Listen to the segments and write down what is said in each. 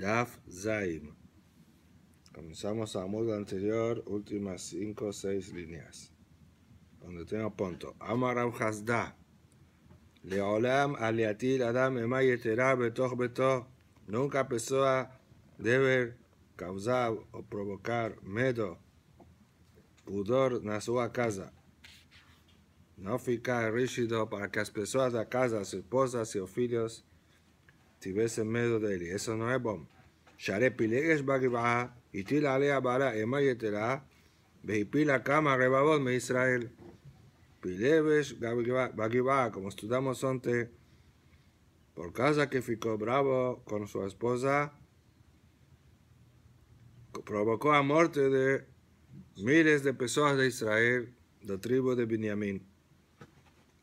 Daf Zaim. Comenzamos a modo anterior, últimas cinco o seis líneas. Donde tengo punto. Amarav Hasda. Leolam aliatil adam emayetera betoch betoch. Nunca persona debe causar o provocar miedo, pudor en su casa. No ficar rígido para que las personas de casa, esposas y sus hijos y אמר דאלי, אסון רבום, שהרי פילגש בגבעה, y עליה בעלה אימה me Israel כמה רבבות Israel. Pileges Bagibá, como estudiamos antes, por causa que ficó bravo con su esposa, provocó la muerte de miles de personas de Israel, de tribu de Benjamín.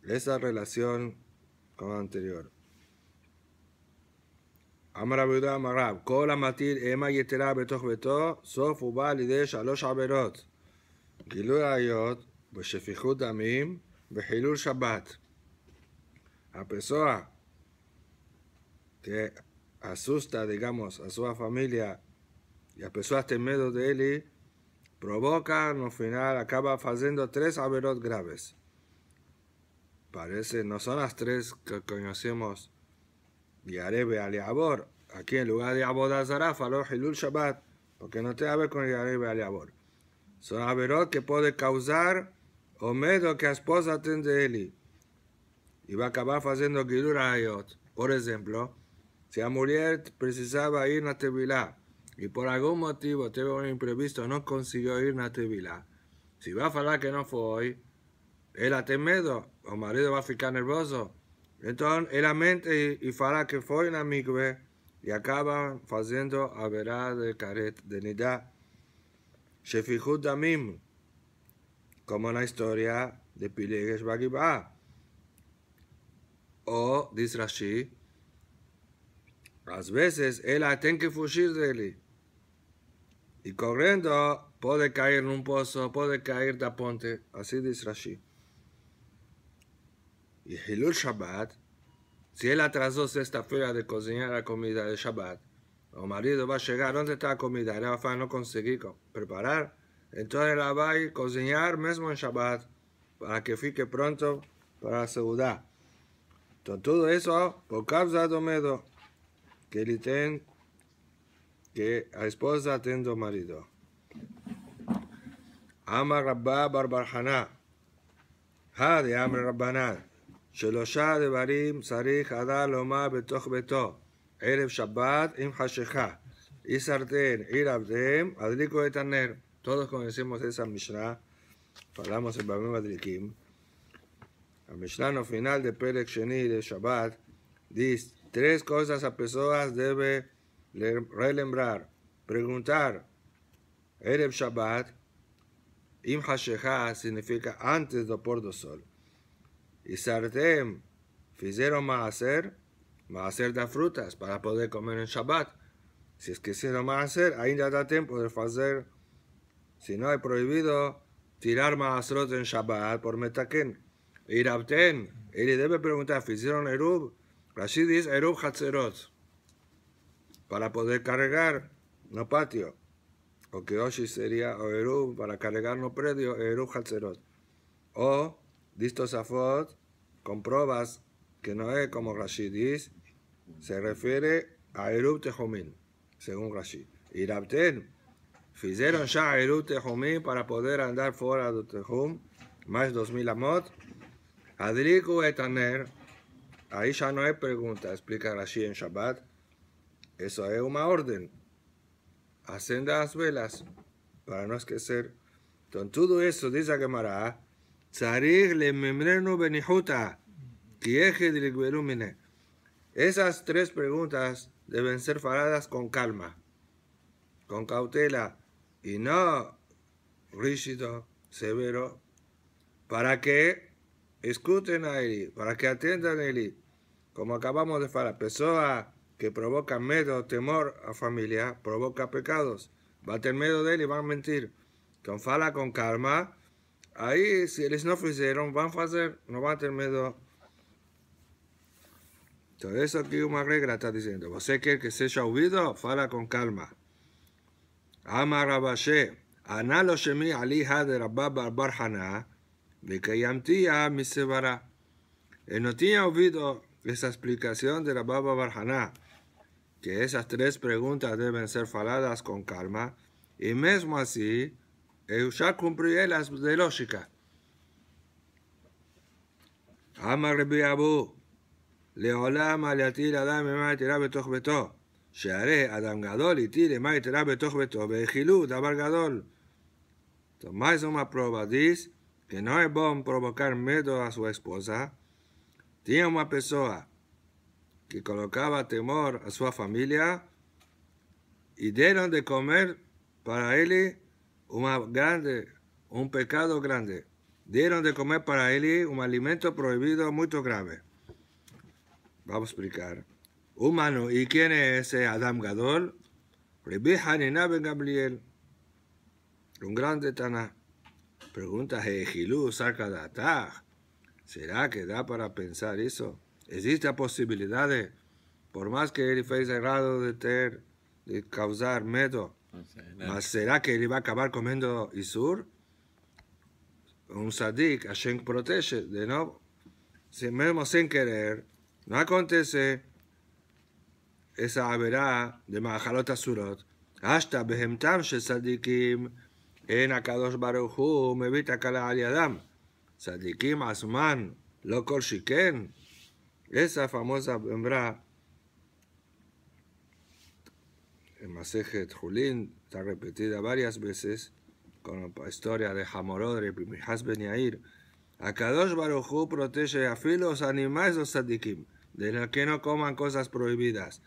Esa relación con anterior. Amar Rabiudá Kola Matil Ema la matriz y de él Finalmente, a tener tres El Shabbat La que asusta, digamos, a su familia y a la persona que de él provoca, al final acaba haciendo tres averot graves Parece no son las tres que conocemos y Arebe aquí en lugar de Abodazara, faló Hilul Shabbat, porque no te ver con Yarebe Aliabor. Son averot que puede causar o medo que a esposa de él y va a acabar haciendo a Ayot. Por ejemplo, si a mujer precisaba ir a Tevilá y por algún motivo tuvo un imprevisto, no consiguió ir a Tevilá, si va a falar que no fue hoy, él a miedo, o marido va a ficar nervioso. Entonces él mente y fala que fue un amigo y acaba haciendo a de caret de Nidá. Shefihud como la historia de Pileges Bagibá. O, dice Rashi, a veces él tiene que fugir de él y corriendo puede caer en un pozo, puede caer de ponte. Así dice Rashi y el Shabbat, si él atrasó esta feira de cocinar la comida de Shabbat, el marido va a llegar, ¿dónde está la comida? no va no conseguir preparar. Entonces la va a cocinar mismo en Shabbat, para que fique pronto para la seguridad. Entonces, todo eso por causa de miedo que le ten, que la esposa al marido. Ama Rabba Barbarhaná. Ha de Amar Rabbanán. שלושה de barim, אדם לומר בתוך ביתו, ערב שבת עם חשיכה. יסרטן עיר עבדיהם, הדליקו את הנר. Todos conocemos esa Mishnah, hablamos en Bamim Adlikim. La Mishnah final de Perek Sheni de Shabbat dice tres cosas a personas debe relembrar. Preguntar, Erev Shabbat, Im Hashecha significa antes do pôr do sol y sartem hicieron maaser, maaser da frutas para poder comer en Shabbat. Si es que hicieron maaser, ainda da tiempo de hacer. Si no es prohibido tirar maasrot en Shabbat por metaken. Irabten, él debe preguntar, ¿hicieron erub? Rashid dice erub hatzerot para poder cargar, no patio. O que hoy sería o erub para cargar no predio, erub hatzerot. O, disto Zafot comprobas que no es como Rashid dice, se refiere a Erub Tehomim, según Rashid. Y Rabten, hicieron ya Erub para poder andar fuera de tehom más 2000 amot. Adriku Etaner, ahí ya no hay pregunta, explica Rashid en Shabbat. Eso es una orden. Hacen las velas para no esquecer. Con todo eso, dice Gemara, le benijuta. Esas tres preguntas deben ser faradas con calma, con cautela y no rígido, severo, para que escuchen a él, para que atiendan a Eli. Como acabamos de falar, persona que provoca miedo, temor a familia, provoca pecados. Va a tener miedo de él y va a mentir. Con fala con calma Ahí si no no hicieron, van a hacer no van a tener miedo. Todo eso aquí una regla está diciendo. ¿Vos quer que se haya oído, Fala con calma. Ama Rabashé, ענה de שמי baba de que בר mi sevara. Él No tenía oído esa explicación de la Baba Barjana, que esas tres preguntas deben ser faladas con calma, y mesmo así Eusha eh, já cumpri elas de lógica. Amar Rebi Abu. Leolam aliatir dame e maitirá betoch betó. Shearé Adam Gadol e tire maitirá betoch betó. Vejilú, Dabar Gadol. Então, mais uma prova diz que não é bom provocar medo a sua esposa. Tinha uma pessoa que colocava temor a sua família e dieron de comer para ele una grande, un pecado grande. Dieron de comer para él un alimento prohibido muy grave. Vamos a explicar. Humano, ¿y quién es ese Adam Gadol? Rabbi Hanina Gabriel, un grande Taná. Pregunta saca de ¿Será que da para pensar eso? ¿Existen posibilidades? Por más que él fue sagrado de, ter, de causar miedo, ¿Mas será que él iba a acabar comiendo Isur? Un um sadik, Hashem protege, de nuevo, si mismo sin querer, no acontece esa averá de Mahalot Asurot, hasta Behemtam Sadikim, en Akadosh Baruchu, vita Kala aliadam. Sadikim Asman, lo Shiken, esa famosa hembra en de Julín está repetida varias veces con la historia de Hamorodre y Hasben Yair. Kadosh Barujú protege a los animales los sadikim, de los que no coman cosas prohibidas.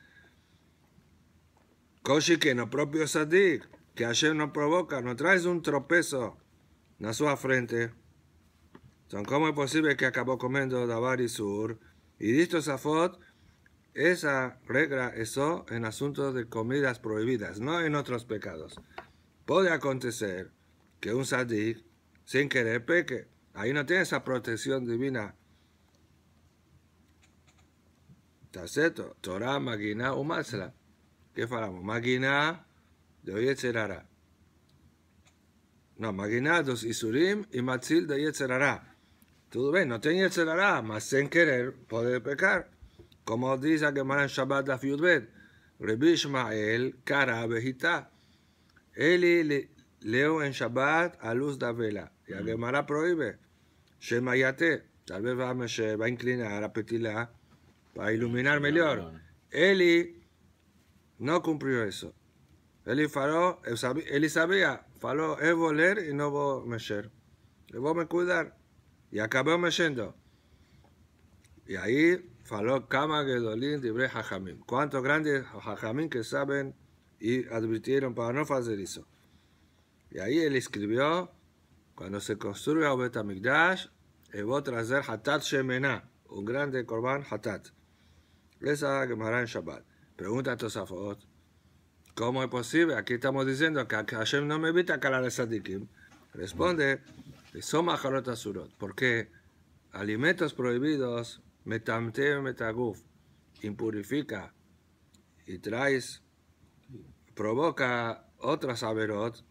Koshi que no propio sadik, que ayer no provoca, no traes un tropezo en su frente. Entonces, ¿cómo es posible que acabó comiendo Davar y Sur? Y dicho Safot, esa regla eso en asuntos de comidas prohibidas, no en otros pecados. Puede acontecer que un sadik sin querer peque. Ahí no tiene esa protección divina. Taceto, Torah, Magina, Umasla. ¿Qué falamos? Magina, de Yetzerara. No, Magina, dos Isurim y Matzil de Yetzerara. Todo bien, no tiene Yetzerara, mas sin querer puede pecar. Como dice la Gemara en Shabbat de la Rabbi Ishmael Kara Bejita. Él leo en Shabbat a luz de vela. Y la mm. Gemara prohíbe. Shemayate. Tal vez va, va a inclinar a petila para iluminar mejor. Eli no cumplió eso. Eli faló, eh, Eli sabía, faló, es eh, voler y no voy a mecher. Le voy a cuidar. Y acabó mechendo. Y ahí Faló Kama Dolin de Jajamín. ¿Cuántos grandes Jajamín que saben y advirtieron para no hacer eso? Y ahí él escribió, cuando se construya Obet Amigdash, voy traer Hatat Shemena, un grande Corban Hatat. Esa Gemara en Shabbat. Pregunta a Tosafot, ¿cómo es posible? Aquí estamos diciendo que Hashem no me evita a calar a Sadikim. Responde, son majarot asurot, porque alimentos prohibidos metamteo metaguf, impurifica y traes, provoca otras averot,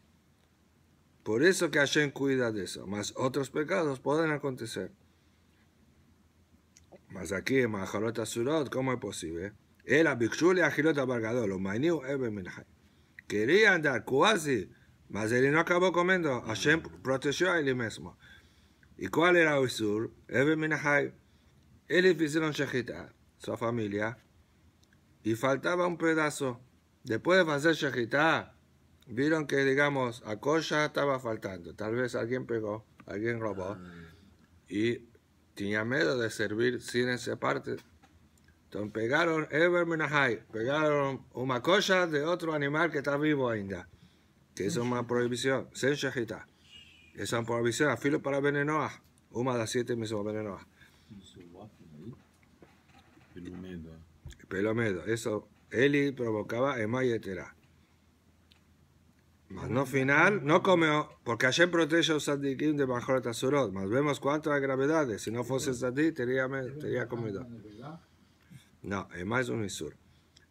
por eso que Hashem cuida de eso, más otros pecados pueden acontecer. Mas aquí en Maharot Asurot, ¿cómo es posible? Era Bikshuli abargado Abargadol, Mainiu Eben Quería andar cuasi, mas él no acabó comiendo. Hashem protegió a él mismo. ¿Y cuál era el sur? Eben Elif hicieron Shejita, su familia, y faltaba un pedazo. Después de hacer Shejitá, vieron que, digamos, a estaba faltando. Tal vez alguien pegó, alguien robó. Ah. Y tenía miedo de servir sin esa parte. Entonces pegaron ever Menahai, pegaron una cosa de otro animal que está vivo ainda. Que es una prohibición, sin Esa Es una prohibición, filo para venenoa. Una de las siete mismas venenoa Pelo Pelomedo, eso. él provocaba Emma y Etera. Mas no final, no comeo, porque ayer protege a Sadikim de bajo Tazurot. Mas vemos cuántas gravedades. Si no fuese Sadí, tenía, tenía comido. No, es más un Isur.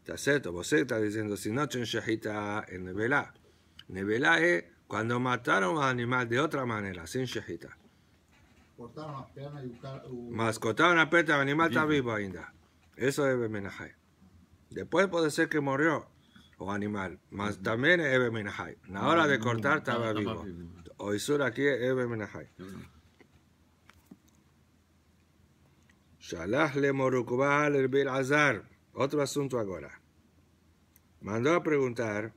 Está cierto, vos estás diciendo, si no, Shahita en Nebelá. Nebelá es cuando mataron a un animal de otra manera, sin Shahita. Cortaron las piernas y buscaron. Mas cortaron la pierna, el animal está vivo ainda. Eso es Eben Después puede ser que murió O animal, mas también es Ebe La hora de cortar estaba vivo. Hoy sur aquí es Eben Shalah le morukubal el azar. Otro asunto ahora. Mandó a preguntar,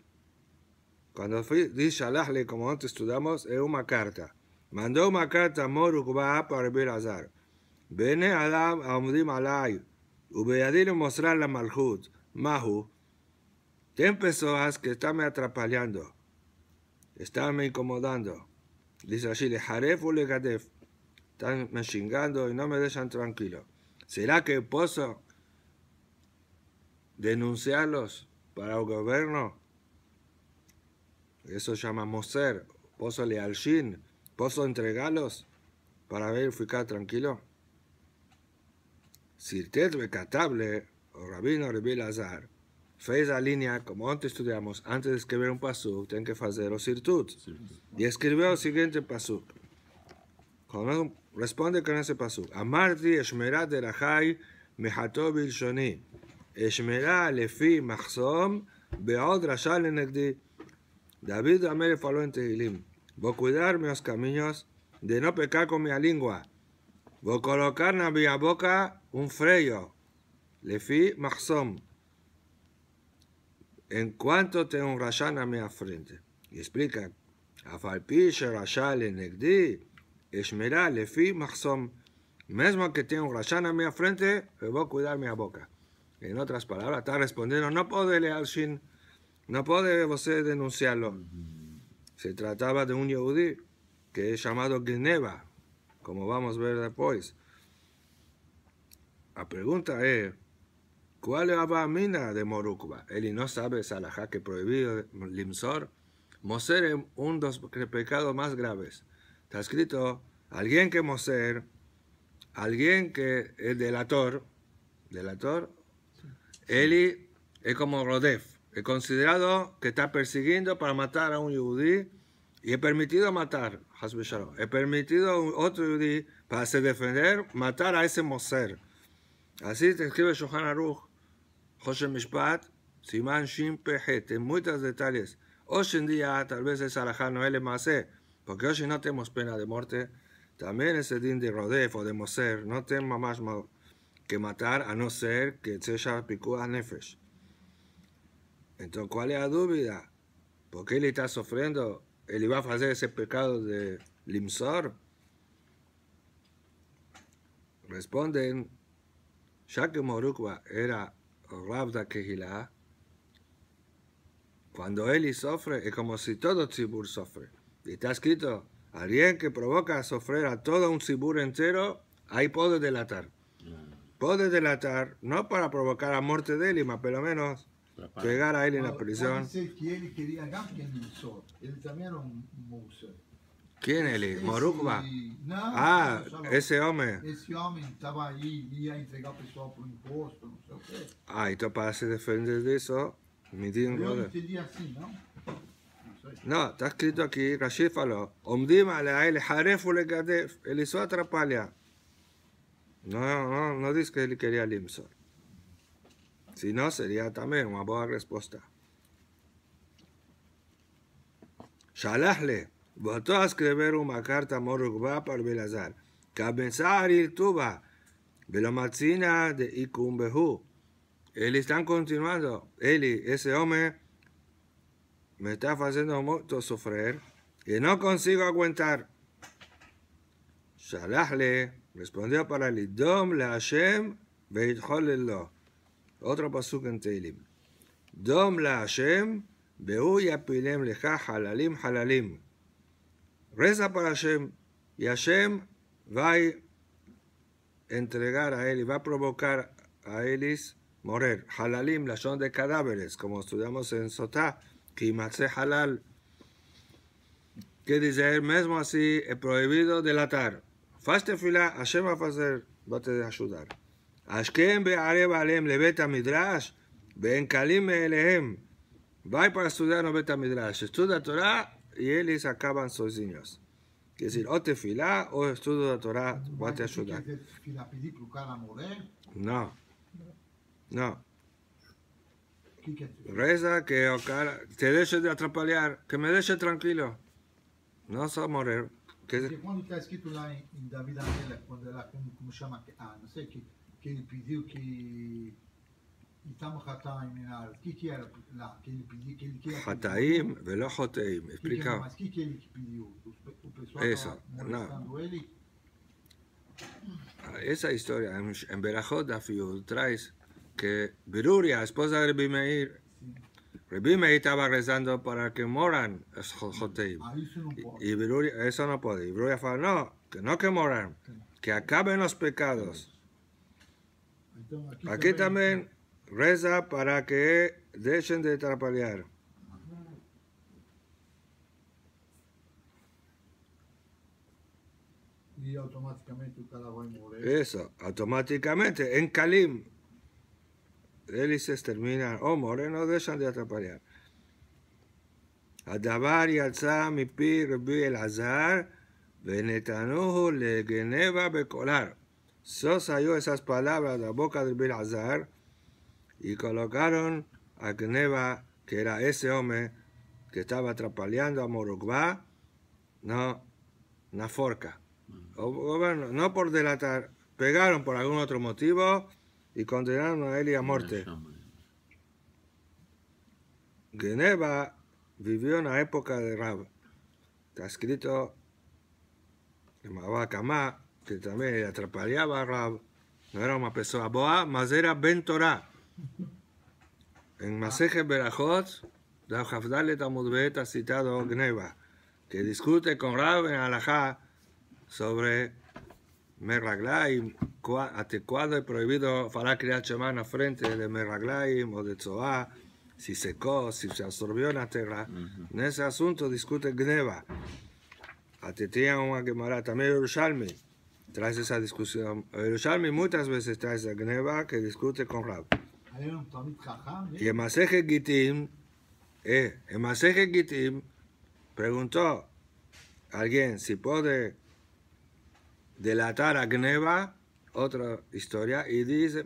cuando fui, di Shalah le, como antes estudiamos, es una carta. Mandó una carta morukubal para el azar. Bene Adam Amdim Alay. Ubeadino mostrar la malhut, Mahu, ten personas que están me atrapaleando, están me incomodando. Dice allí le jaref o le gadef, están me chingando y no me dejan tranquilo. ¿Será que puedo denunciarlos para el gobierno? Eso llama ser. ¿Puedo al Shin? ¿Puedo entregarlos para ver ficar tranquilo? Sirtet becatable, o Rabino Rebi Lazar, fez la línea, como antes estudiamos, antes de escribir un pasuk, tiene que hacer o sirtut. Y escribió el siguiente pasuk. responde con ese pasuk. Amarti esmerat de Rajai Mehato Bilshoni. esmerá Lefi Mahsom Beod Rashal Enegdi. David Amere faló en Tehilim. Voy a cuidar mis caminos de no pecar con mi lengua Voy en mi boca un freyo lefi maxom en cuanto tengo un me a mi frente y explica afalpi rasha le negdi le lefi maxom mesmo que tenga un me a mi frente me voy a cuidar mi boca en otras palabras está respondiendo no puede leer sin no puede usted denunciarlo se trataba de un yodí que es llamado Geneva como vamos a ver después, pues? la pregunta es, ¿cuál es la mina de Morukba? Eli no sabe Salajá, que prohibido, Limsor. Moser es un de los pecados más graves. Está escrito, alguien que Moser, alguien que es delator, delator, Eli es como Rodef, es considerado que está persiguiendo para matar a un yudí y es permitido matar he permitido a otro yudí para se defender, matar a ese Moser. Así te escribe Shohan Aruch, José Mishpat, Simán Shin en muchos detalles. Hoy en día, tal vez es alajá no ¿eh? porque hoy no tenemos pena de muerte. También ese din de Rodef o de Moser, no tenemos más que matar a no ser que picó a nefesh. Entonces, ¿cuál es la duda? ¿Por qué le está sufriendo él iba a hacer ese pecado de limsor Responden, ya que Morukwa era Rabda Kejila. cuando él sufre, es como si todo Tzibur sufre. Y está escrito, alguien que provoca a sufrir a todo un Tzibur entero, ahí puede delatar. Puede delatar, no para provocar la muerte de él, Pero pero menos llegar a él en la prisión italiano era ¿Quién es él? ¿Morukba? No, ah, ese hombre. Ese hombre estaba ahí, a entregar pessoal por imposto, no sé qué. Ah, tú para se defender de eso, me dieron Yo lo entendí así, ¿no? No, está escrito aquí, Rashid faló, Omdim ala le él hizo atrapalia. No, no, no dice que él quería limsor. Si no, sería también una buena respuesta. Shalahle, votó a escribir una carta a Morugba para Belazar. Cabenzar y Tuba, Belomazina de Ikumbehu. Él está continuando. Eli, ese hombre me está haciendo mucho sufrir y no consigo aguantar. Shalahle respondió para el Dom le Hashem Otro pasuk en Teilim. Dom la Hashem pilem Leja Halalim Halalim. Reza para Hashem y Hashem va a entregar a él y va a provocar a Elis morir. Halalim, la son de cadáveres, como estudiamos en Sotá, Kimatse Halal, que dice él mismo así, he prohibido delatar. Faste fila, Hashem va a hacer, va a ayudar. Ashkem be'areb alem lebet midrash, kalim elehem. Va para estudiar en Midrash, estudia Torah y ellos acaban sozinhos. niños, o te o o estudo da Torá Torah te ajudar. Tefilá pedir para el cara a No, no. ¿Qué que decir? Reza que o cara te deje de atrapalhar, que me deje tranquilo. No só morir. Porque que... quando está escrito lá em, David Davi Daniela, ela, como, como llama ah, não sé que, que le pediu que Jataim, velo Joteim, explica. Eso, no. Ah, esa historia en Berajot Dafiud traes que Beruria, esposa de Rebimeir Rebimeir estaba rezando para que moran Joteim. Y Beruria, eso no puede. Y Beruria fala, no, que no que moran, que acaben los pecados. Aquí también Reza para que dejen de trapalear. Y automáticamente Eso, automáticamente. En Kalim, hélices terminan. O oh, moreno, dejan de atrapalear. הדבר יצא Pir, azar, le le geneva becolar. Sos salió esas palabras de la boca del azar y colocaron a Gneva, que era ese hombre que estaba atrapaleando a Morugba, no, una forca. no por delatar, pegaron por algún otro motivo y condenaron a él y a muerte. Geneva vivió en la época de Rab. Está escrito llamaba Kamá, que también atrapaleaba a Rab. No era una persona boa, mas era Ben en Maseje Berajot, la Hafdalet Amudbet ha citado Gneva, que discute con Rab en Alajá sobre adecuado y cuándo es prohibido falar criar frente de Merraglaim o de Tzoá, si secó, si se absorbió en la tierra. En ese asunto discute Gneva. Atetía una Gemara, también Yerushalmi, trae esa discusión. Yerushalmi muchas veces trae esa Gneva que discute con Rab. Y el Gitim, eh, Gitim preguntó alguien si puede delatar a Gneva, otra historia, y dice,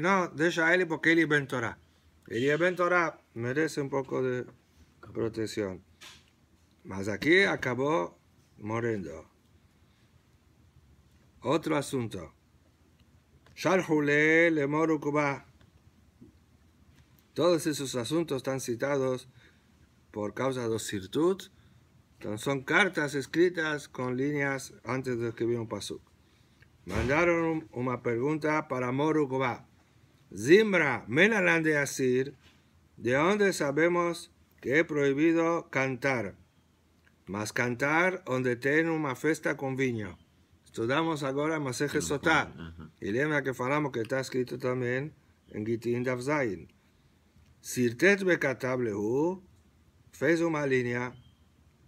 no, deja a él porque él él El inventará merece un poco de protección. Mas aquí acabó muriendo. Otro asunto. Sharhule le morukuba. Todos esos asuntos están citados por causa de virtud. son cartas escritas con líneas antes de escribir un pasuk. Mandaron una pregunta para Moru Zimbra, Menalan de Asir, ¿de dónde sabemos que he prohibido cantar? Más cantar donde tiene una fiesta con viño. Estudamos ahora Maseje Sotar. y lema que falamos que está escrito también en Gitin Sirtet fez una línea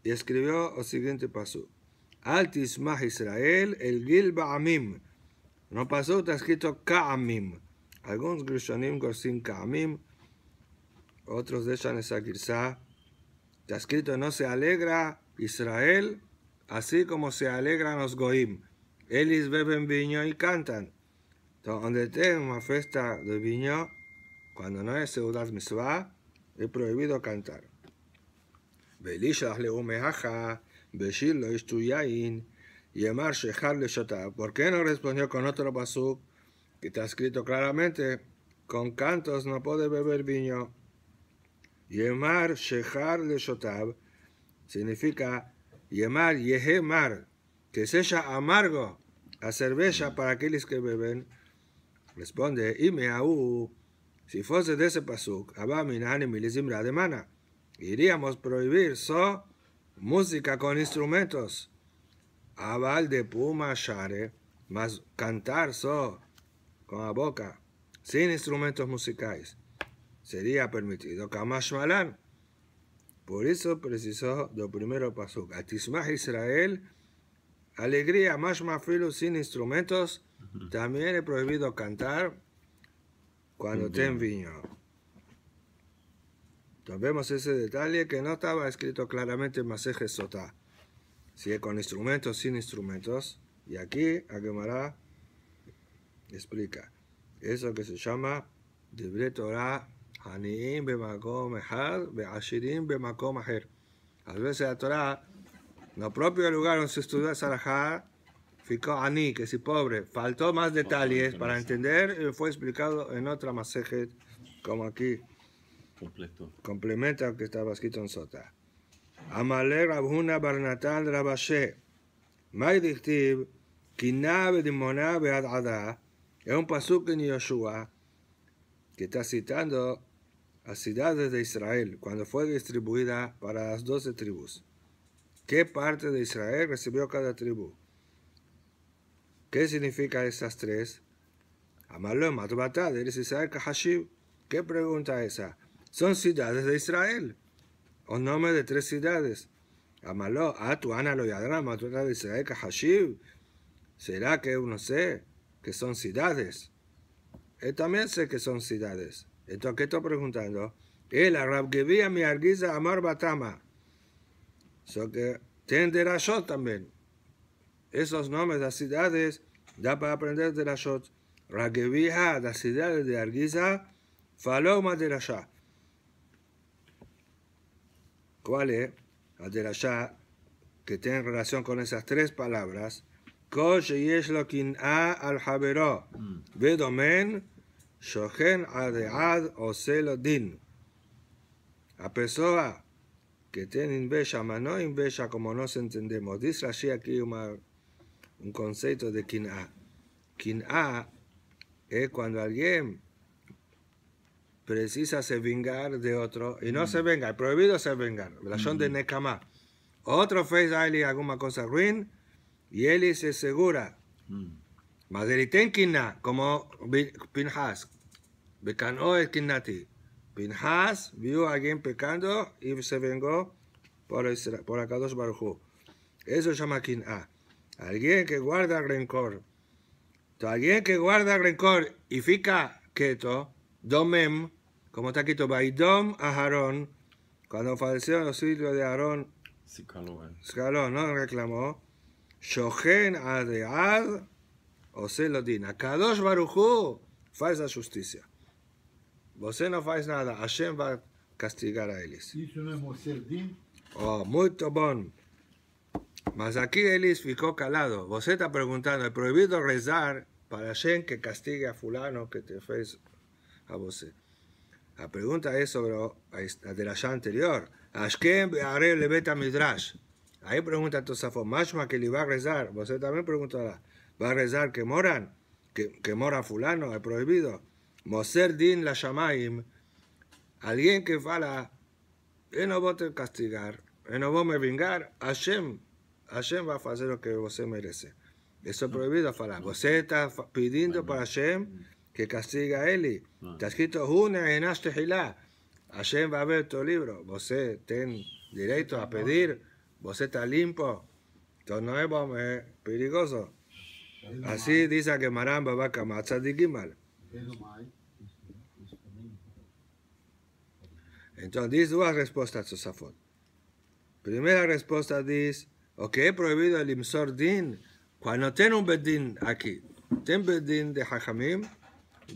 y escribió el siguiente paso. Altis Mah Israel el Gil amim. No pasó, está escrito Ka'amim. Algunos Grishonim Gorsim Ka'amim, otros dejan esa quizá. Está escrito, no se alegra Israel, así como se alegran los Goim. Ellos beben viño y cantan. Entonces, donde tengo una fiesta de viño, cuando no es Seudat Misva, he prohibido cantar. ¿Por qué no respondió con otro basuk que está escrito claramente? Con cantos no puede beber vino. Yemar shehar le significa Yemar Yehemar, que sea amargo a cerveza para aquellos que beben. Responde, aú, si fuese de ese pasuk, mana. iríamos prohibir so música con instrumentos. Aval de Puma Share, más cantar so con la boca, sin instrumentos musicales, sería permitido. Kamashmalan. Por eso precisó del primero pasuk. Atismah Israel, alegría, filo sin instrumentos. También he prohibido cantar cuando te viño. Entonces vemos ese detalle que no estaba escrito claramente en Maseje Sotá. Si es con instrumentos, sin instrumentos. Y aquí quemará, explica. Eso que se llama Dibre Torah Bemakom Beashirim Bemakom Aher. A veces la Torah, en el propio lugar donde se estudia Sarajá, significó que si pobre. Faltó más detalles para entender, eh, fue explicado en otra masaje. como aquí. Completo. Complementa que estaba escrito en Sota. Amale Rabhuna Barnatal Rabashe. Es un pasuk en Yoshua que está citando a ciudades de Israel cuando fue distribuida para las doce tribus. ¿Qué parte de Israel recibió cada tribu? ¿Qué significa esas tres? Amalón, ¿Qué pregunta esa? Son ciudades de Israel. O nombre de tres ciudades. Amaló, Atuana, Loyadra, Matbatá de ¿Será que uno sé que son ciudades? Él eh, también sé que son ciudades. Entonces, ¿qué estoy preguntando? El Arabgevía, mi argiza, Amar Batama. So que tienen yo también esos nombres, las ciudades, da para aprender de la Shot. Rakevija, las ciudades de Argiza, Faloma de allá ¿Cuál es? La de que tiene relación con esas tres palabras. es lo a al Ve Vedomen, mm. Shohen Adead o Selodin. A persona que tiene inveja, mas no inveja como nos entendemos. Dice Rashi aquí una un concepto de Kin'a. Kin'a es cuando alguien precisa se vengar de otro y no se mm. venga, es prohibido se vengar. Relación de mm. Nekama. Otro fez a él alguna cosa ruin y él se segura. Mm. Maderiten Kin'a, como Pinhas. Becanó el Kinati. Pinhas vio a alguien pecando y se vengó por, el, acá dos Eso se llama Kin'a alguien que guarda rencor. Alguien que guarda rencor y fica quieto, domem, como está quito, baidom a Aarón, cuando fallecieron los hijos de Aarón, Scalón, ¿no? Reclamó, Shohen Adead, Oselodin, Kadosh Baruchu, faz la justicia. Você no faz nada, Hashem va a castigar a ellos. Isso no es Din? Oh, mas aquí Elis ficó calado. Vos está preguntando, ¿es prohibido rezar para Shen que castigue a fulano que te fez a vos? La pregunta es sobre la de la ya anterior. Ashken haré le beta Ahí pregunta Mashma que le va a rezar. Vos también preguntará, ¿va a rezar que moran? ¿Que, que mora fulano? ¿Es prohibido? Moser din la shamaim. Alguien que fala, yo eh, no voy a castigar, yo eh, no voy a me Hashem Hashem va a hacer lo que usted merece. eso prohibido ah. prohibido hablar ah. está pidiendo para Hashem que castiga él ah. Está escrito, Hashem va a ver tu libro usted tiene derecho a pedir. usted está limpo. esto no es bom, perigoso. Así dice que Maramba va a de Entonces, dice dos respuestas a Sosafot. Primera respuesta dice Okay, Prohibido el imsor Cuando tiene un bedín aquí, ten bedín de hajamim,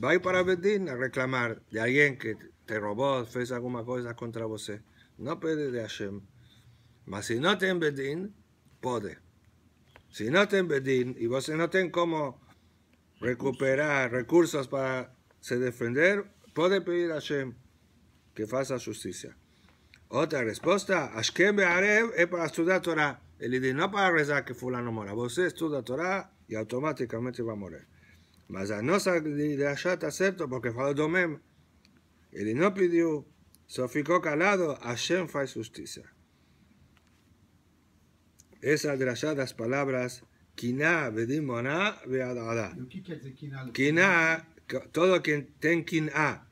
va para bedín a reclamar de alguien que te robó, fez alguna cosa contra vos. No puede de Hashem. Mas si no tiene bedín, puede. Si no tiene bedín y vos no tiene cómo recuperar recursos para se defender, puede pedir a Hashem que faça justicia. Otra respuesta, Hashem Be'arev es para estudiar Torah. Él le dice, no para rezar que fulano mora, usted estudia Torah y automáticamente va a morir. Mas a no de la te cierto, porque el domem. Él no pidió, solo ficó calado, Hashem faz justicia. Esas de las palabras, Kiná, Bedimona, Beadada. Kiná, todo quien ten Kiná,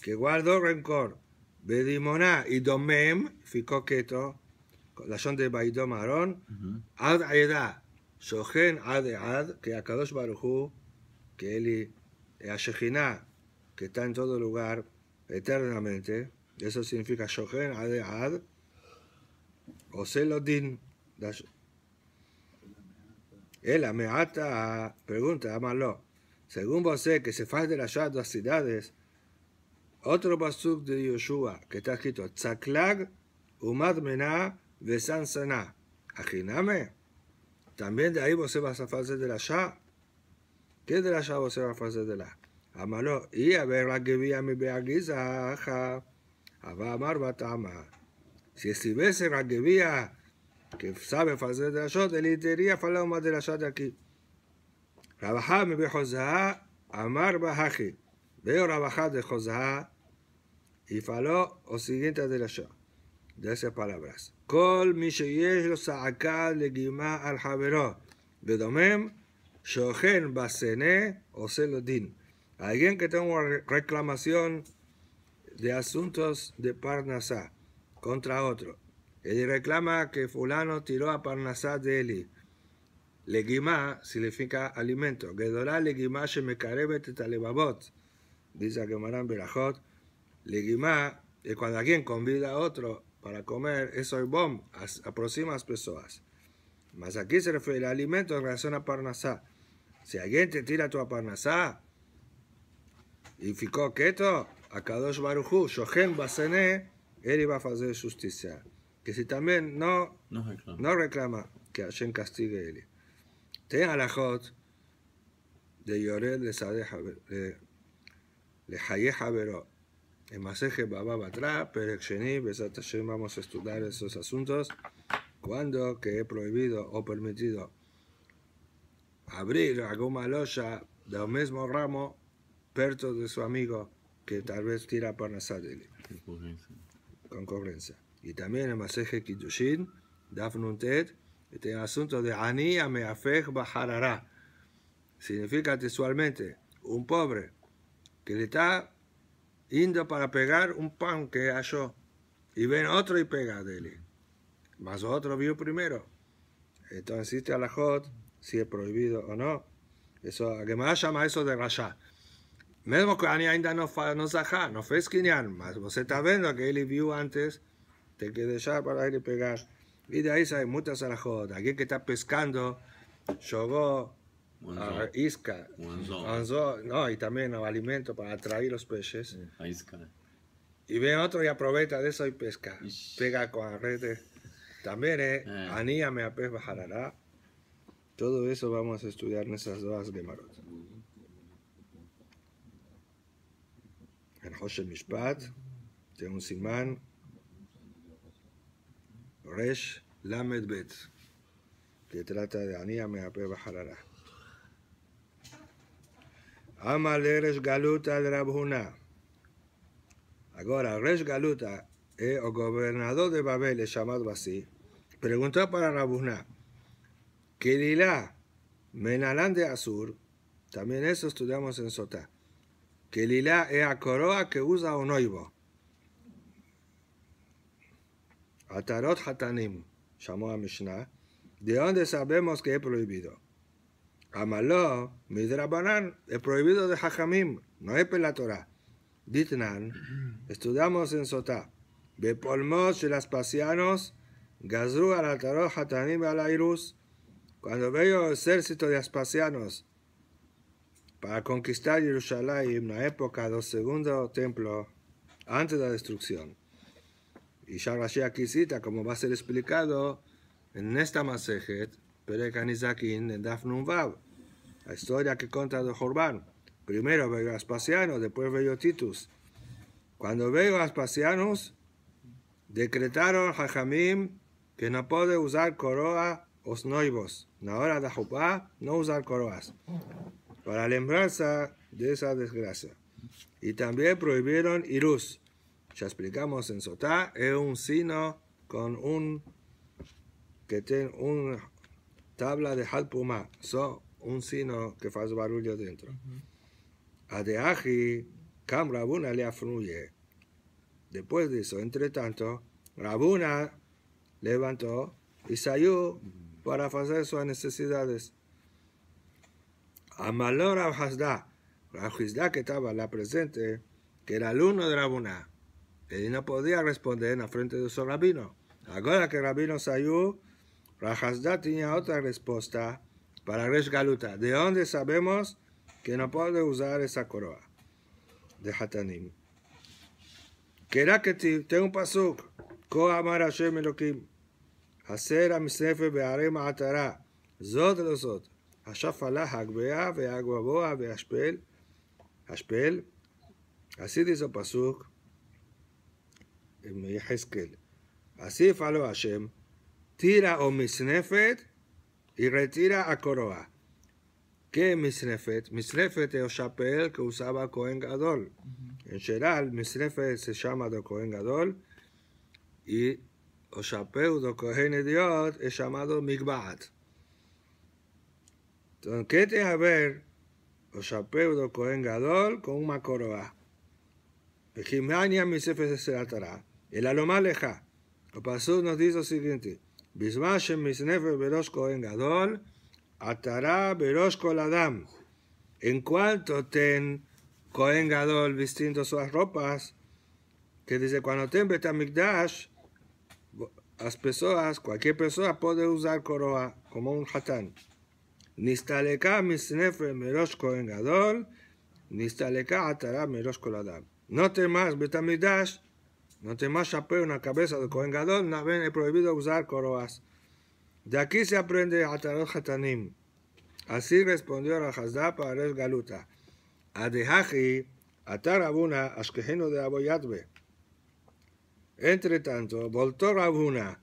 que guardó rencor, Bedimona y Domem, ficó quieto, la לשון de Baidó Marón Ad שוכן Shohen Ad Ad Que que Kadosh כאלי Hu que está en todo lugar eternamente, eso significa Shohen Ad Ad, o Selodin. El Ameata pregunta, amalo, según vos que se faz de las dos ciudades, otro pasuk de Yoshua que está escrito, Tzaklag Umad Menah de Sana, a Hiname, también de ahí vos vas a hacer de la sha, ¿Qué de la Shah vos vas a hacer de la? Amalo, y a ver la que vía a vea beagizaja, a amar batama. Si estuviese la que vía que sabe hacer de la Shah, delitería falo más de la Shah de aquí. Rabajá mi bejozá, amar bajaji. Veo rabajá de Josá y falo o siguiente de la sha de esas palabras. Kol al basene Alguien que tenga reclamación de asuntos de Parnasá contra otro. Él reclama que fulano tiró a Parnasá de él. Legimá significa alimento. Dice que Marán Berajot. Legimá es cuando alguien convida a otro para comer eso es bom, aproxima a las personas. Mas aquí se refiere al alimento en relación a Parnasá. Si alguien te tira tu Parnasá y ficó quieto, a Kadosh Baruchu, Shohen Basené, él iba a hacer justicia. Que si también no, no, reclama. que Hashem castigue a él. Ten alajot de Yorel de Sadeh de Hayeh Haveró. En Maseje Baba Batra, pero Sheni, vamos a estudiar esos asuntos. Cuando que he prohibido o permitido abrir alguna loya del mismo ramo perto de su amigo que tal vez tira parnasá de Concurrencia. Y también en Maseje Kitushin Daf este asunto de Ani Ameafej Baharara. Significa textualmente, un pobre que le está indo para pegar un pan que halló. Y ven otro y pega a él. más otro vio primero. Entonces existe alajot, si es prohibido o no. Eso, que más llama eso de rasha. Mesmo que Ani ainda no, no no fue quinián, mas vos está viendo que él vio antes, te quedé ya para ir a pegar. Y de ahí hay muchas alajot. Alguien que está pescando, llegó a ah, isca, no, y también alimento para atraer los peces. A isca. Y ve otro y aprovecha de eso y pesca. Pega con la red. También, eh, eh. aníame a Todo eso vamos a estudiar en esas dos Gemarot. En José Mishpat, de un simán, Resh Lamed Bet, que trata de aníame a Amale Galuta de Rabuná. Ahora, Resgaluta, eh, o gobernador de Babel, llamado así, preguntó para qué Lila, Menalán de Azur, también eso estudiamos en em Sotá, lila es a coroa que usa un oivo. Atarot Hatanim, llamó a Mishnah, de dónde sabemos que es prohibido. Amaló, Midrabanán, es prohibido de Jajamim, no es torá. Ditnan, estudiamos en Sotá. polmos y las pasianos, Gazru Altaró, hatanim alairus. Cuando veo el ejército de aspasianos para conquistar Jerusalén en la época del segundo templo, antes de la destrucción. Y Shalashia aquí cita, como va a ser explicado en esta masejet, Perek Anizakin en Dafnun Vav. La historia que cuenta de Jorban. Primero veo Aspasiano, después veo Titus. Cuando veo Aspasianos, decretaron Jajamim que no puede usar coroa os noivos. En la hora de Jupá, no usar coroas. Para lembrarse de esa desgracia. Y también prohibieron Irus. Ya explicamos en Sotá, es un sino con un que tiene un habla de halpuma, so un sino que faz barullo dentro. aji, cam rabuna le afluye. Después de eso, entre tanto, Rabuna levantó y salió para hacer sus necesidades. amalor Rabhazda, Rabhazda que estaba la presente, que era alumno de Rabuna, Él no podía responder en la frente de su rabino. Ahora que rabino salió, Rajasda tenía otra respuesta para resgaluta ¿De dónde sabemos que no puede usar esa coroa? De Hatanim. que tengo un pasuk. Ko amar Hashem Elohim. Hacer amisnefe be'arem atara. Zod lo zod. Hashafala hagbea ve'agbaboa ve'ashpel. Ashpel. Así dice el pasuk. En Yehezkel. Así faló Hashem tira o misnefet y retira a Coroa. ¿Qué misnefet? Misnefet es el chapel que usaba Kohen Gadol. En general, misnefet se llama de Kohen Gadol y el chapel de Cohen es llamado Migbaat. Entonces, ¿qué tiene que ver el chapel de Cohen Gadol con una Coroa? El Jimania misnefet se la El aloma leja. El pasó nos dice lo siguiente. בזמן שמסנפר בראש כהן atará עטרה בראש כל dam En cuanto ten Cohen Gadol vistiendo sus ropas, que dice, cuando ten Betamikdash, las personas, cualquier persona puede usar coroa como un hatán. Nistaleka me merosko engadol Gadol, nistaleka atara la dam No temas Betamikdash, no te más chapé una cabeza de Cohen no ven, es prohibido usar coroas. De aquí se aprende a Atarot Hatanim. Así respondió Rajazda para el Galuta. a Atarabuna, Ashkejeno de aboyadbe. Entre tanto, voltó Rabuna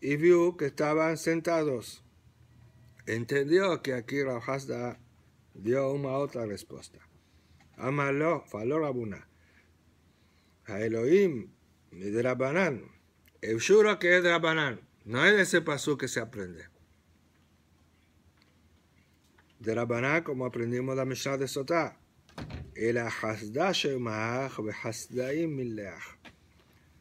y vio que estaban sentados. Entendió que aquí Rajazda dio una otra respuesta. Amalo, faló una a Elohim mi de Rabanán. que es de No es de ese paso que se aprende. De como aprendimos la Mishnah de Sotá. El Hasda Shemach ve Hasdaim Mileach.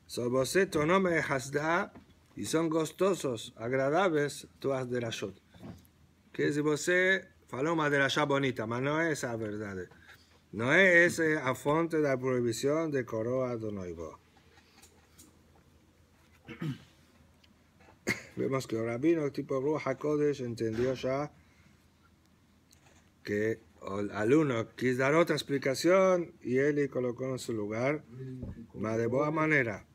Sobre vosotros tu nombre es Hasda y son gustosos, agradables, tu has de Rashot. Que si faló una de la bonita, pero no es la verdad. No es ese a fonte la prohibición de coroa de noivo. Vemos que el rabino, tipo Ruach HaKodesh, entendió ya que el alumno quiso dar otra explicación y él le colocó en su lugar, más de buena manera.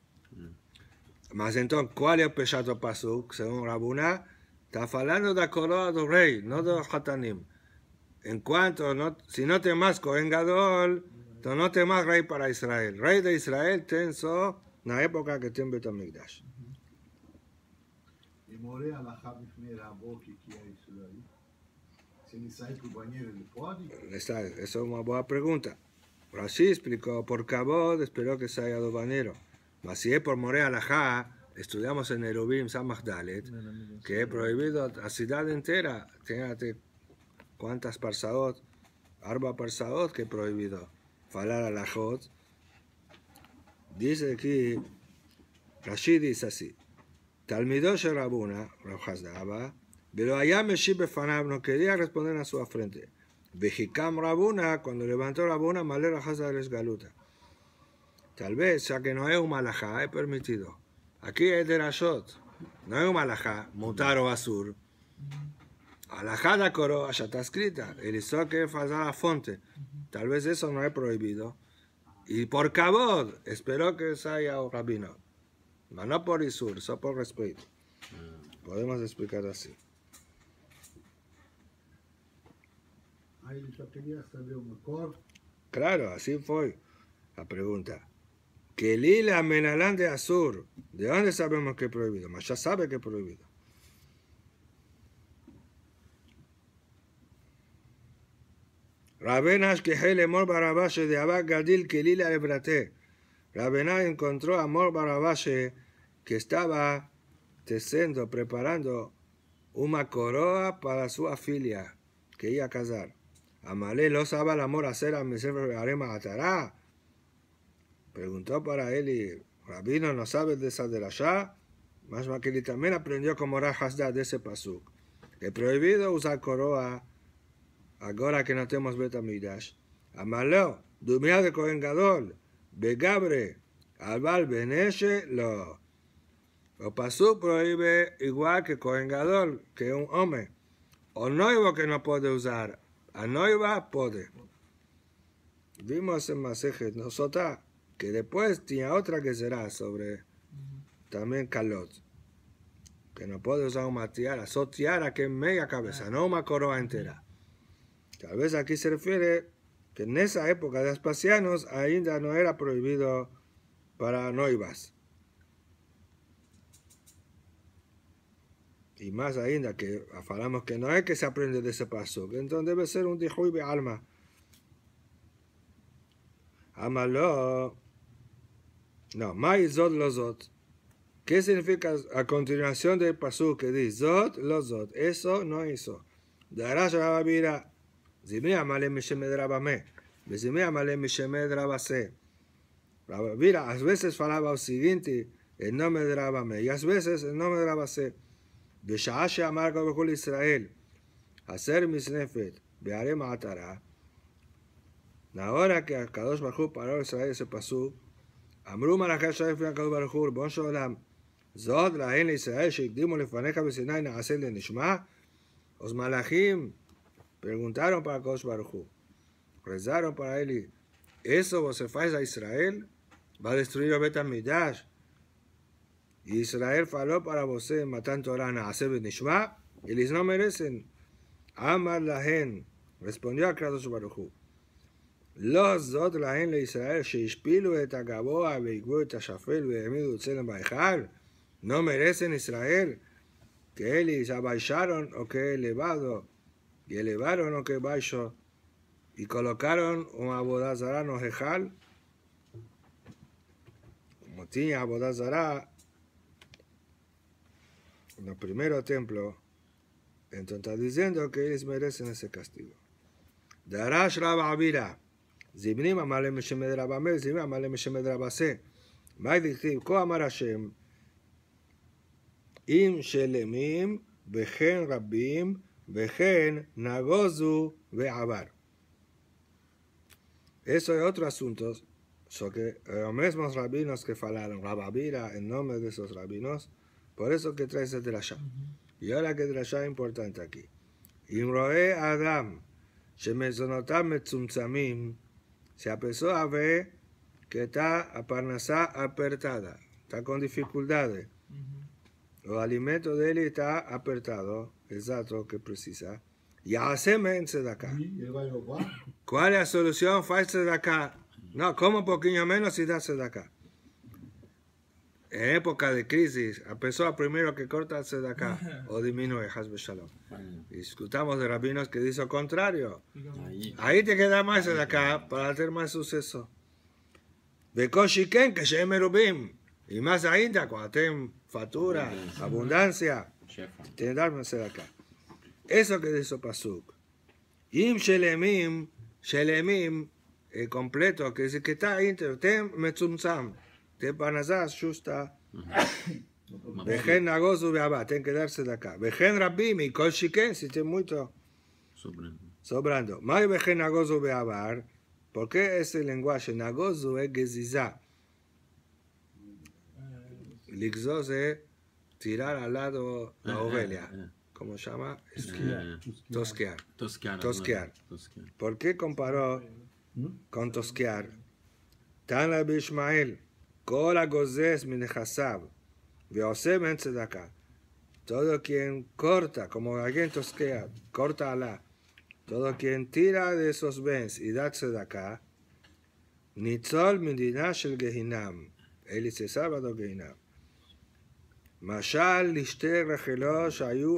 Mas entonces, ¿cuál es el pechado pasuk? Según Rabuna, está hablando de la coroa del rey, no de los en cuanto no, si no temas Cohen Gadol, entonces no temas rey para Israel. Rey de Israel tenso en la época que tiene en Migdash. esa es una buena pregunta. Rashi explicó, por Kabod espero que se haya banero Mas si es por Morea Alajá, estudiamos en Erubim San Magdalet que es prohibido a la ciudad entera. ¿Cuántas parsadot Arba parsadot que prohibido. Falar a la jod. Dice aquí, Rashid dice así. Talmidosh Rabuna, Rabjas pero allá Meshibe Fanab no quería responder a su afrente. Vejicam Rabuna, cuando levantó Rabuna, rojas de es Galuta. Tal vez, ya que no es un malajá, es permitido. Aquí es de No es un malajá, mutar o azur. Alajada coroa ya está escrita. El hizo que fallar la fuente. Tal vez eso no es prohibido. Y por cabod, espero que sea un rabino. Pero no por sur, solo por respeto. Mm. Podemos explicar así. Claro, así fue la pregunta. Que lila menalán de azur. ¿De dónde sabemos que es prohibido? Mas ya sabe que es prohibido. que el Mor Barabase de Abad Gadil lila braté. Rabená encontró a Mor Barabase que estaba teciendo, preparando una coroa para su afilia que iba a casar. Amalé lo sabe el amor hacer a mi Arema Preguntó para él y Rabino no sabe de esa de allá. Más que también aprendió como Rajasda de ese pasuk. Que prohibido usar coroa Ahora que tenemos Beta mira, amarleo, Dumiado de Cohen Gadol, Begabre, Albal Beneshe, Lo. O Pasu prohíbe igual que Cohen Gadol, que un hombre. O noivo que no puede usar, a noiva puede. Vimos en Masejet nosotros que después tiene otra que será sobre también Calot, que no puede usar tiara, só tiara que media cabeza, no una coroa entera. Tal vez aquí se refiere que en esa época de Aspasianos ainda no era prohibido para noivas. Y más ainda que hablamos que no es que se aprende de ese paso, que entonces debe ser un dihuybe alma. Amalo. No, mai zot lo ¿Qué significa a continuación del paso que dice zot lo Eso no hizo. Darás la vida זימי עמלא משמד רבא מה, וזימי עמלא משמד רבא סה. רבא בירא, אסבסס veces falaba o seguinte, el eh, nombre de Rabba me, y eh, a veces בשעה שאמר כבר בכל ישראל, לישראל, הסר מסנפת בערי מעטרה, נאורה כי הקדוש ברוך הוא פרעה ישראל איזה פסוק, אמרו מלאכי השם לפני הקדוש ברוך הוא, ריבונו של עולם, זאת להן לישראל שהקדימו לפניך בסיני נעשה לנשמה, אז מלאכים Preguntaron para Kosh Baruchu, rezaron para él y eso vos faz a Israel, va a destruir a Betamidash. Y Israel faló para vos, a Torana, de Nishma, y no merecen. Amar la gente respondió a Kratos Baruchu. Los la gen de Israel, Sheishpilu et Agaboa, y Ashafel, Behemidu no merecen Israel, que ellos abaixaron o que elevado y elevaron lo que bailó y colocaron un abodazará no jejal, como tenía abodazará en el primer templo, entonces está diciendo que ellos merecen ese castigo. Darash Rabba Avira, Zimnim Amalem Shemed Rabba Mer, Zimnim Amalem Shemed Rabba Se, Ko Amar Im Shelemim, Bechen Rabim, Vejen, Nagozu, Beabar. Eso es otro asunto, que los mismos rabinos que falaron, Rababira, en nombre de esos rabinos, por eso que trae ese drashá. Y ahora que drashá es importante aquí. Imroe Adam, Shemezonotam se empezó a ver que está a Parnasá apertada, está con dificultades. los alimento de él está apertado. Exacto, lo que precisa. Ya de acá. ¿Cuál es la solución? de acá. No, como un poquito menos y de acá. En época de crisis, a persona primero que corta de acá o disminuye Hasbe Shalom. Discutamos de rabinos que dicen contrario. Ahí te queda más acá para tener más suceso. que Y más ainda, cuando factura, abundancia. תדע de acá. Eso que dice pasó. Im shelemim, shelemim, eh, completo, que dice que está íntegro, tem metzumzam, Tem panazas justa, vejen nagosu beabá, ten que darse de acá. Vejen rabim y kol shiken, si tiene mucho. Sobrando. Sobrando. Mai vejen nagosu beabar, ¿por qué ese lenguaje? Nagosu es El Ligzos es ¿eh? tirar al lado la ah, ah, ovelia, oveja. Ah. ¿Cómo se llama? Tosquear. Tosquear. ¿Por qué comparó con tosquear? Tan la Cora gozés gozes minechasab, veosem en tzedakah. Todo quien corta, como alguien tosquea, corta Alá. Todo quien tira de esos bens y da tzedakah, nitzol dinash el gehinam. Él se sábado gehinam. Mashal Lishte Ayu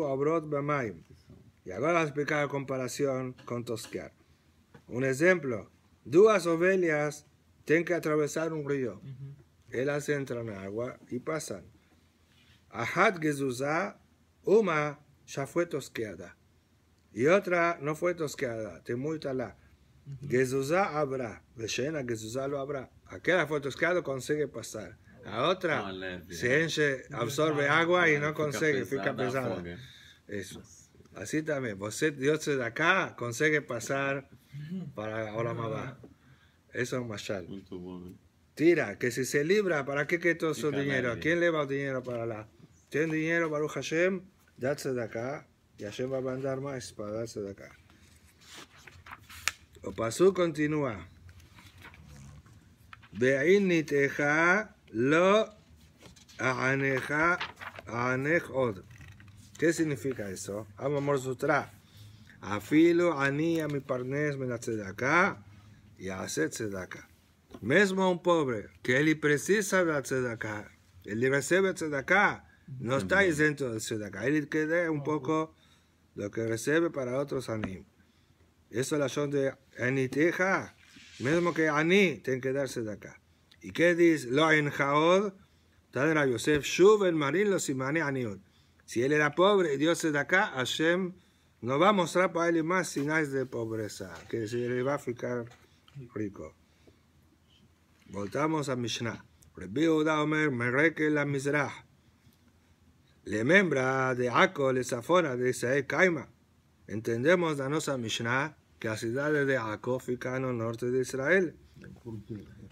Y ahora voy a explicar la comparación con tosquear Un ejemplo, dos ovejas tienen que atravesar un río. Ellas entran en agua y pasan. Ahad Gezuzá, una ya fue tosqueada. Y otra no fue tosqueada, Te Uh la. Gezuzá habrá, Veshena Gezuzá lo habrá. Aquella fue tosqueada consigue pasar. La otra, no, se absorbe ah, agua y no consigue, fica pesada. Eso. Así también, vos, Dios de acá consigue pasar para ahora Eso es un machado. Tira, que si se libra, ¿para qué que todo su dinero? ¿Quién le va el dinero para la? Tiene dinero para Hashem, da-se de acá, y Hashem va a mandar más para darse de acá. O pasú continúa. ni teja lo aneja anejod. ¿Qué significa eso? A Amor Sutra. Afilo anía a mi parnes me la acá y hace acá. Mesmo un pobre que él precisa de la acá, él recibe acá, no está exento de acá. Él quede un poco lo que recibe para otros anim. Eso es la son de aniteja. Mesmo que aní tiene que darse de acá. ¿Y qué dice? Lo Ha'od? Tadra Yosef, shuven el Marín, lo Si él era pobre y Dios es de acá, Hashem no va a mostrar para él más sinais de pobreza, que se le va a ficar rico. Voltamos a Mishnah. Rabbi Uda Omer, Mereke la Mizrah. Le membra de Aco, le Safona, de Kaima. Entendemos la a Mishnah que las ciudades de Aco fican al norte de Israel.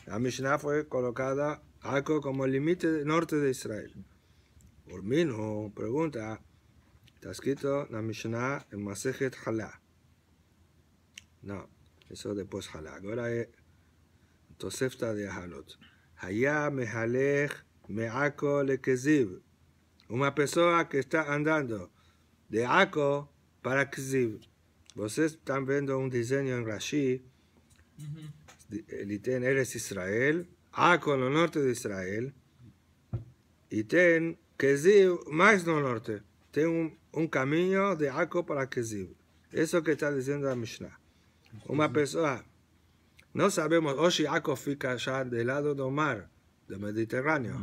La Mishnah fue colocada algo como el límite norte de Israel. Por mí no pregunta, está escrito la Mishnah en Masejet Halá. No, eso después Halá. Ahora es Tosefta de Halot. Hayá Mehalech Meako Lekezib. Una persona que está andando de Ako para que Vocês están viendo un diseño en Rashi elitén Eres Israel, a con el norte de Israel, y ten Keziv más no norte. Tiene un, camino de Aco para Keziv. Eso que está diciendo la Mishnah. Una persona, no sabemos, o si Aco fica allá del lado del mar, del Mediterráneo,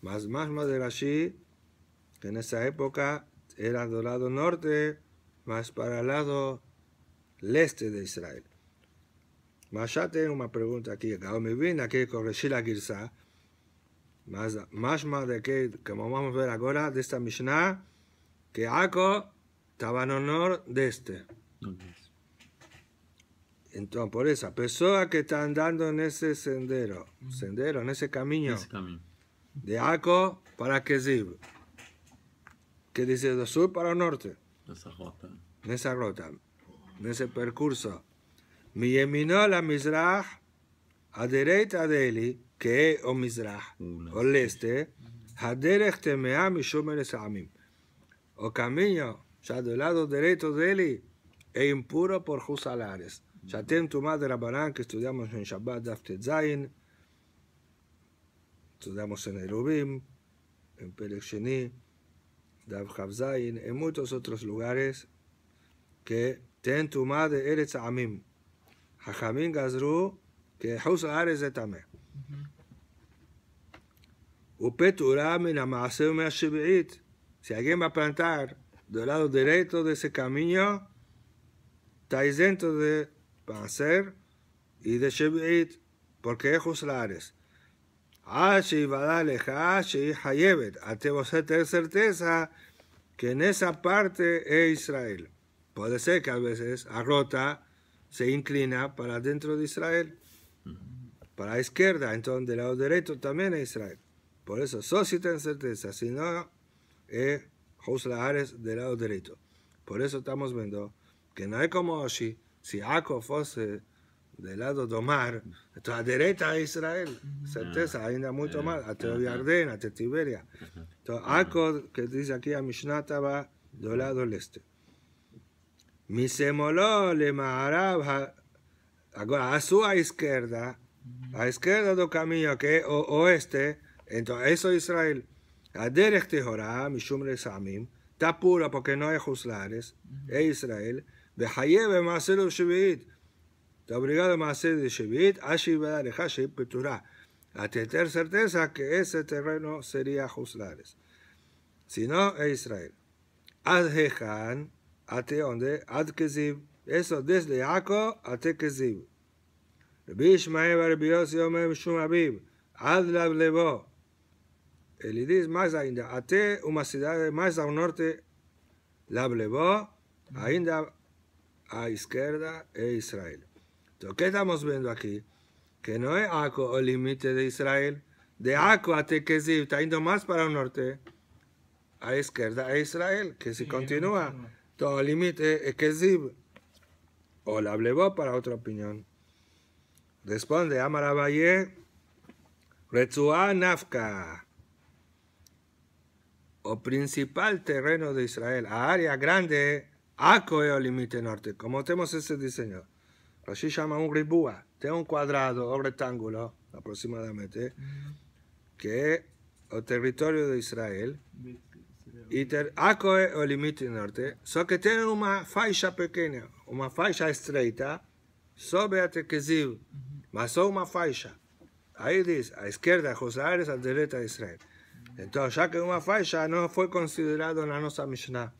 más más más de allí, que en esa época era del lado norte, más para el lado leste este de Israel. Mas ya tengo una pregunta aquí, acá me viene aquí la Girsá. más, más de que, como vamos a ver ahora, de esta Mishnah, que Aco estaba en honor de este. Entonces, por esa persona que está andando en ese sendero, sendero, en ese camino, de Ako, para sirve? que dice de sur para norte, en esa rota en ese percurso mi yemino la Mizrah, a derecha de él, que es o Mizrah, o leste, este, a derecha de mi amim. O camino, ya del lado derecho de él, es impuro por sus salares. Ya tengo tu madre Rabanán, que estudiamos en Shabbat, Daftet Zain, estudiamos en Erubim, en Perexeni, Dafhav Zain, en muchos otros lugares, que ten tu madre Eretz Amim. חכמים que de Tamé. Upetura Si alguien va a plantar del lado derecho de ese camino, estáis dentro de Panzer y de Shibit, porque es Juslares. Ashi Ashi Ate vosotros tener certeza que en esa parte es Israel. Puede ser que a veces rota se inclina para dentro de Israel, para la izquierda, entonces del lado derecho también es Israel. Por eso, si en certeza, si no, es eh, Ares del lado derecho. Por eso estamos viendo que no es como Oshi, si Jacob fuese del lado de mar, entonces a derecha es Israel, certeza, ah, ainda mucho eh, más, hasta Jordania, hasta Tiberia. Entonces, Jacob, que dice aquí a va va del lado este. Mi semoló le maraba, Agora, a su izquierda, a izquierda del camino que oeste, entonces eso Israel. A derech mi mishum samim está pura porque no hay juzlares, E Israel. Ve hayeve shibit, u shivit. Está obligado maser de shivit, ashi lecha A tener certeza que ese terreno sería juzlares. Si no, es Israel. Adhejan, hasta donde Adkezib. Eso desde Ako, hasta Kezib. Rabbi Ishmael Rabbi Yossi Omer Shum Abib. El más ainda. Ate una ciudad más al norte. la Lebo. Ainda a izquierda e Israel. Entonces, ¿qué estamos viendo aquí? Que no es Aco el límite de Israel. De Aco a Tekezib está yendo más para el norte. A izquierda e Israel. Que si continúa todo al límite es que sí. O la vos para otra opinión. Responde Amaravalle, Retsua Nafka, o principal terreno de Israel, área grande, Aco el límite norte. Como tenemos ese diseño, se llama un ribúa, de un cuadrado o rectángulo aproximadamente, que es el territorio de Israel. Y es el límite norte, só que tem uma faixa Una uma faixa estreita sobre a Tequezil, mhm. mas só una faixa. Ahí dice, a izquierda José Ares, a derecha de Israel. Mm. Entonces, ya que una faixa no fue considerado na nossa Mishnah.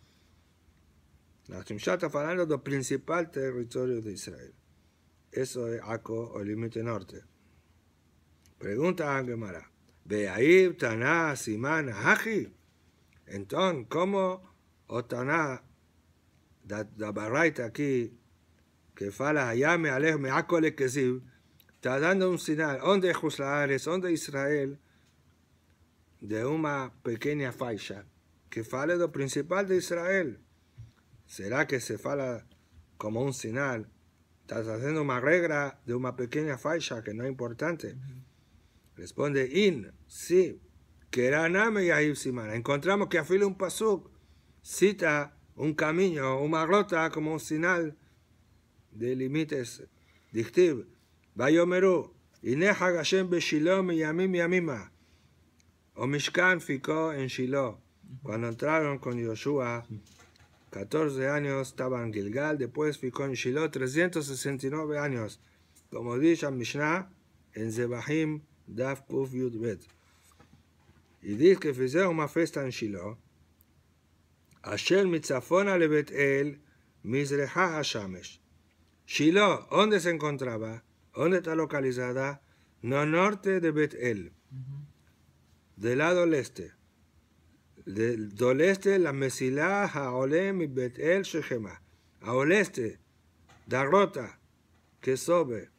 la Mishnah está hablando del principal territorio de Israel. Eso es Aco, o límite norte. Pregunta a Gemara. Ve aí, Taná, Simán, Haji. Entonces, ¿cómo Otaná, la barraita aquí, que fala allá me alejo, me que sí, está dando un señal, donde es donde Israel, de una pequeña faixa, que fale lo principal de Israel. ¿Será que se fala como un señal? Estás haciendo una regla de una pequeña falla que no es importante. Responde In, sí, y Simana. Encontramos que afil un pasuk cita un camino, una rota como un sinal de límites. Dictiv, Vayomeru, Gashembe Hashem Beshilom Yamim Yamima, o Mishkan ficó en Shiloh. Cuando entraron con Yoshua, 14 años estaban en Gilgal, después ficó en Shiloh 369 años, como dice Mishnah en Zebahim Daf Kuf Bet y dice que fizé una fiesta en Shiloh, Asher mitzafona bet el hashamesh. Shiloh, ¿dónde se encontraba? ¿Dónde está localizada? No norte de Bet-El, del lado este. Del, del este, la Mesilá, Haolem y Bet-El, Shechema. A oeste, rota, que sobe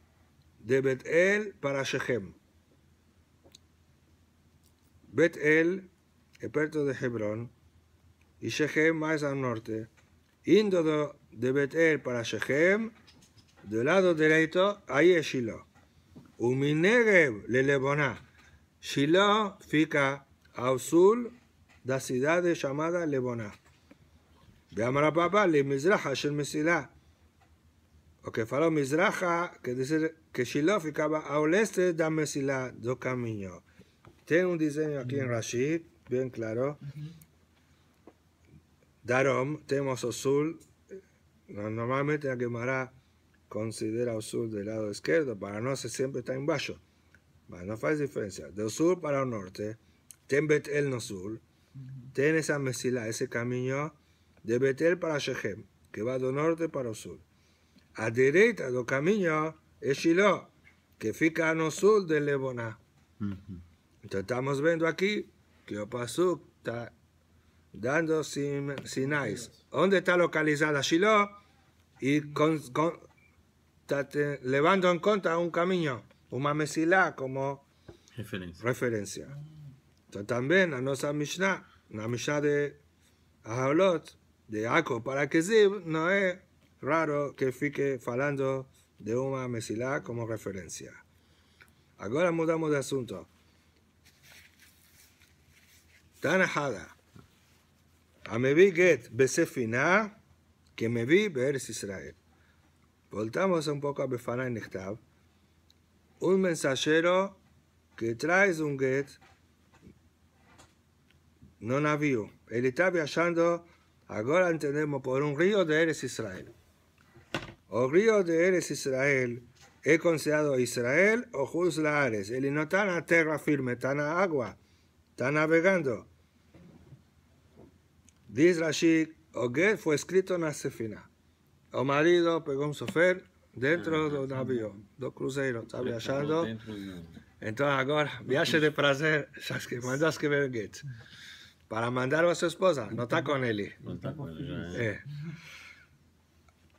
de Bet-El para Shechem. Bet-El, perto de Hebrón, y Shechem más al norte, indo de bet para Shechem, del lado derecho, ahí es Shiloh. Umineghev le Leboná. Shiloh fica al sur de la ciudad llamada Lebona. Veamos a papá, le Mizraha, O que faló que dice que Shiloh ficaba al este de la dos caminos. Tiene un diseño aquí en Rashid, bien claro. Uh Darom, tenemos Osul. Eh, normalmente la quemará considera sur del lado izquierdo, para no se siempre está en bajo. No faz diferencia. Del sur para el norte, ten Betel no sur, ten esa mesila, ese camino de Betel para Shechem, que va del norte para el sur. A derecha del camino es Shiloh, que fica no sur de Leboná. Entonces estamos viendo aquí que el está dando sin, sinais. ¿Dónde está localizada Shiloh? Y está levando en cuenta un camino, una mesilá como referencia. Entonces también a nuestra Mishnah, la Mishnah de Aholot, de Aco para que no es raro que fique hablando de una mesilá como referencia. Ahora mudamos de asunto. Tanahada. Amevi get Besefina, que me vi eres Israel. Voltamos un poco a Befana en Nechtab. Un mensajero que trae un get, no navío. Él está viajando, ahora entendemos, por un río de Eres Israel. O río de Eres Israel he considerado Israel o Juzlares. Él no está en tierra firme, está en agua, está navegando. Diz Rashi, fue escrito en la O marido pegó un sofer dentro ah, del un avión, dos cruceros, está viajando. Entonces ahora, viaje de placer, que mandas que ver Para mandar a su esposa, no está con él. No está con él.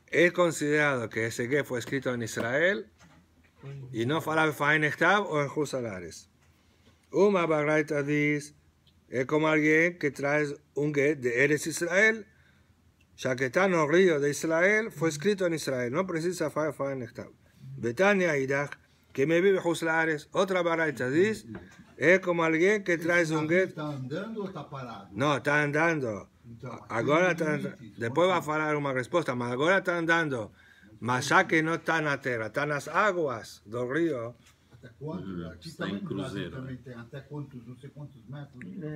Es eh. considerado que ese get fue escrito en Israel y no fue en Echtab o en Jusalares. Uma Bagraita dice es como alguien que trae un get de Eres Israel, ya que los ríos de Israel, fue escrito en Israel, no precisa fa en esta. Betania Idach, que me vive Juslares, otra baraja dice, es como alguien que trae un get. ¿Está andando o está parado? No, está andando. Ahora está, después va a hablar una respuesta, pero ahora está andando. Mas ya que no está en la tierra, está en las aguas del río. até quantos? Hum, também, cruzeiro, também né? tem até quantos, não sei quantos metros. Não, é.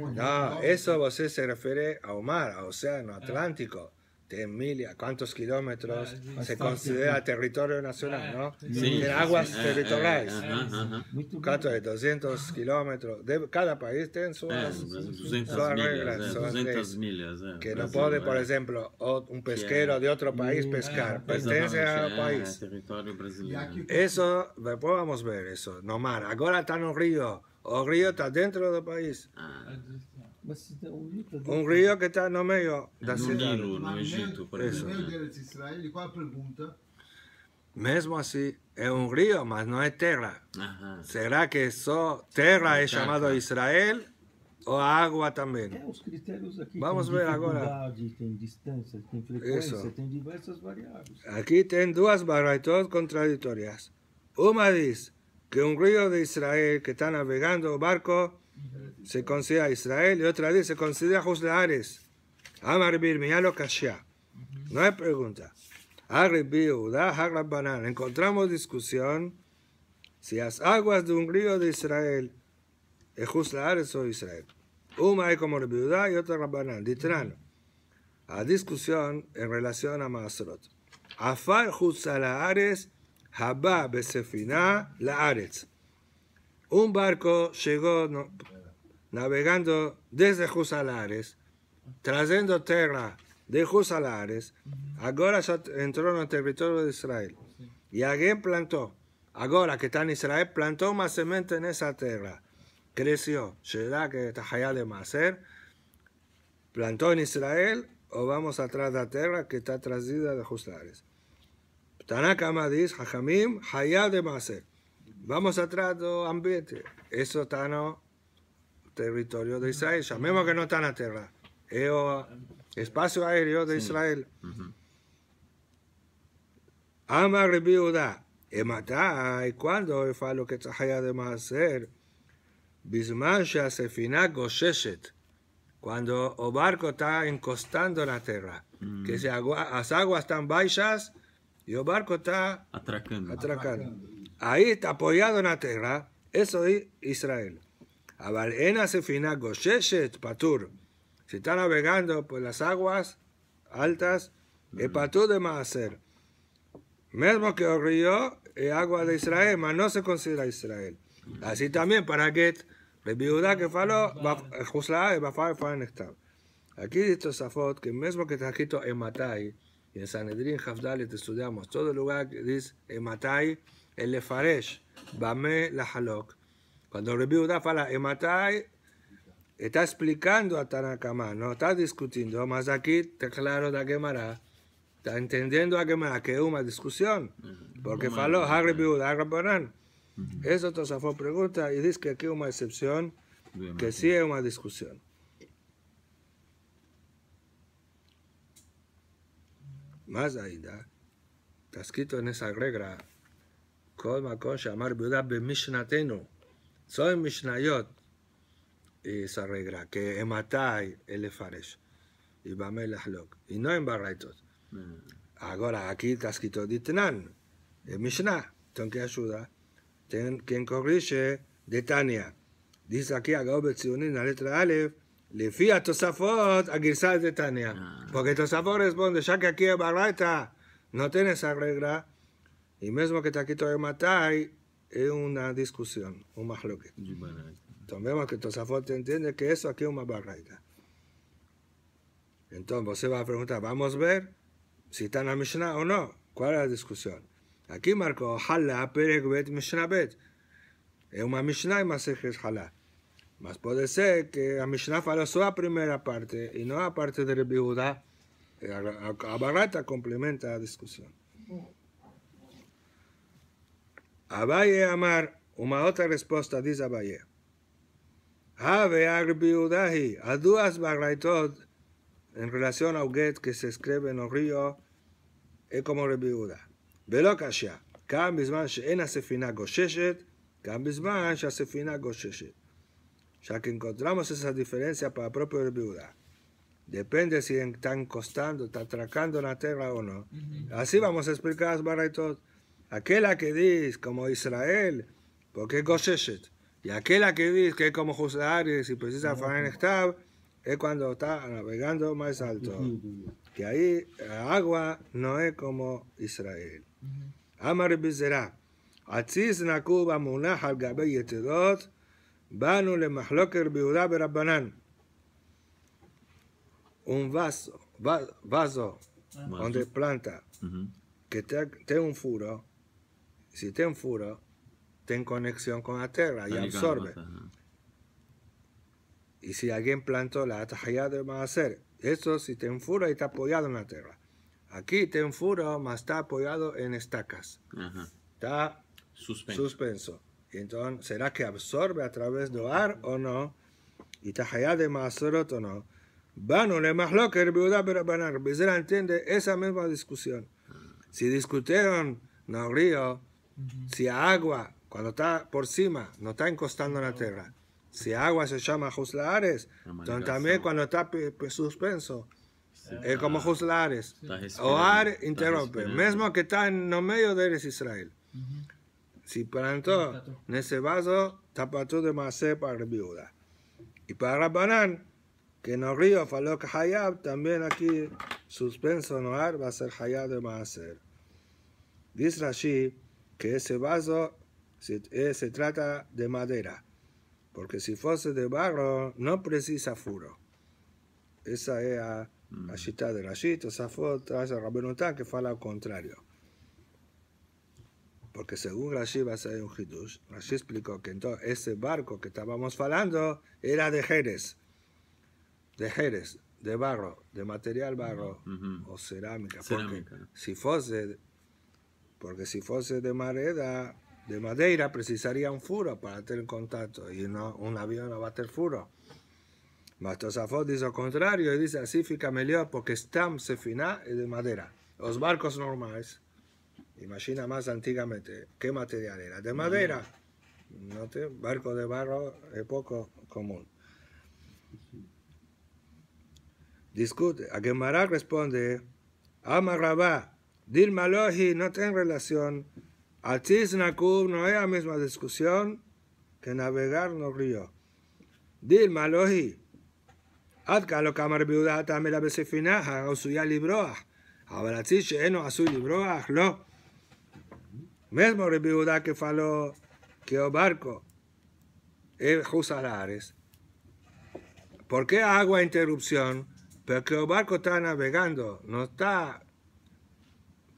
quantos ah, você se refere ao mar, ao Oceano Atlântico. Emilia, cuántos kilómetros ah, se considera territorio nacional, ¿no? en aguas territoriales. de 200 kilómetros. De, cada país tiene sus, reglas. que no puede, ah. por ejemplo, un pesquero de otro país ah, pescar. Pertenece al país. Pues, eso, después vamos a ver eso. No mar. Ahora está en un río. O río está dentro del país. Pues, pues, un río que está no medio da cidade. No, No de Israel, qual Mesmo assim, é um rio, mas terra. Será que só tierra es llamado Israel o agua también? Vamos a Vamos ver ahora. Aquí tienen dos barras y tem diversas variáveis. que un río de Israel que está navegando o barco se considera Israel y otra vez se considera Amarbir Amar a lo Kashia. No hay pregunta. Encontramos discusión si las aguas de un río de Israel es Ares o Israel. Una es como Rebiudá y otra Rabbanán, Ditrano. la discusión en relación a Masrot. Afar Juzlares, Habá la Ares un barco llegó navegando desde Jusalares, trayendo tierra de Jusalares, ahora ya entró en el territorio de Israel. Y alguien plantó, ahora que está en Israel, plantó más semente en esa tierra. Creció, será que está allá de Maser, plantó en Israel, o vamos atrás de la tierra que está traída de Jusalares. Tanakama dice, Hajamim, allá de Maser. Vamos atrás del ambiente. Eso está no territorio de Israel. Llamemos que no está en la tierra. el espacio aéreo de Israel. Amar Ama rebiuda. E matai. ¿Cuándo lo que Tzahaya de hacer? Bisman Gosheshet. Cuando el barco está encostando la tierra. Mm. Que se agua, las aguas están baixas y el barco está atracando. atracando ahí está apoyado en la tierra, eso es Israel. Aval en fina Gosheshet Patur. Si está navegando por las aguas altas, es mm. Patur de Maaser. Mismo que el río es agua de Israel, mas no se considera Israel. Así también para que el que faló, Juslá y Aquí dice Safot que mismo que está escrito en Matai, y en Sanedrín te estudiamos todo el lugar que dice en el lefaresh, bame la halok. Cuando Rebbe fala, ematai, está explicando a Tanakama, no está discutiendo, más aquí está claro la Gemara, está entendiendo a Gemara, que es una discusión, porque faló, ha Rebbe Eso Rabbanan. Eso pregunta y dice que aquí es una excepción, que sí es una discusión. Más da, está escrito en esa regla, כל מקום שאמר Buda Mishnatenu. soy משניות, se arregla, que ematai el efaresh, y vame el y no en barraitos. Ahora, aquí está escrito ditnan, en Mishnah, tengo que ayudar, ten quien corrige de Tania. Dice aquí, Agao en la letra Aleph, le a Tosafot a Girsal de Tania. Porque Tosafot responde, ya que aquí en barraita, no tienes esa regla, y mismo que el Matai es una discusión, un mahloque. Entonces vemos que Tosafot entiende que eso aquí es una Entonces, Entonces usted va a preguntar, vamos a ver si está en la Mishnah o no. ¿Cuál es la discusión? Aquí marcó Halá, Perek, Bet, Mishnah, Bet. Es una Mishnah y más ejes, Halá. Pero puede ser que la Mishnah fala solo la primera parte y no la parte de la la La complementa la discusión. Mm. Abaye Amar, una otra respuesta dice Abaye. Ave Arbiudahi, a dos en em relación a Uget que se escribe en el río, es como Rebiuda. ולא קשה, se בזמן שאין הספינה גוששת, גם se fina גוששת. ya encontramos esa diferencia para propio Rebiuda. Depende si están costando, están atracando la tierra o no. Así vamos a explicar las aquella que dice como Israel, porque Goseshet, y aquella que dice que como José Aries y precisa está es cuando está navegando más alto. Que ahí agua no es como Israel. Amar Bizera, al Banu le Un vaso, vaso, ah. donde planta, que te un furo, si ten furo, ten conexión con la tierra y absorbe. Pues, y si alguien plantó la de más hacer eso si ten furo y está apoyado en la tierra. Aquí ten furo, más está apoyado en estacas. Está suspenso. Entonces, ¿será que absorbe a través de ar o no? Y allá de más o no. van le mahloker biuda berabanar. Bezerra entiende esa misma discusión. Ah. Si discutieron no río si agua, cuando está por cima, no está encostando la tierra. Si agua se llama Juzlares, entonces también cuando está suspenso. es como ah. Juzlares. Oar interrumpe. Mismo que está en el medio de Israel. Si plantó en ese vaso, tapatú de Masé para viuda. Y para Banán, que en el río faló que Hayab, también aquí suspenso Noar va a ser Hayab de ser. Dice Rashid, que ese vaso eh, se, trata de madera, porque si fuese de barro no precisa furo. Esa era la, mm. de Rashid, esa foto de que fala al contrario. Porque según Rashid va a ser un explicó que entonces ese barco que estábamos hablando era de Jerez, de Jerez, de barro, de material barro o cerámica. cerámica. Porque si fuese porque si fuese de madera, de madera precisaría un furo para tener contacto y no, un avión no va a tener furo. Matosafot dice lo contrario y dice así fica mejor porque están se fina de madera. Los barcos normales, imagina más antiguamente, ¿qué material era? De madera. No te, barco de barro es poco común. Discute, a Gemara responde, Ama Dilma Lohi no tiene relación. Atis Nakub no es la misma discusión que navegar no río. Dilma Lohi. Adka lo kamar la veces besefinaja o suya libroa. Ahora sí, no a su libroa, no. Mesmo viuda que faló que o barco es Jusalares. ¿Por qué agua interrupción? Porque el barco está navegando, no está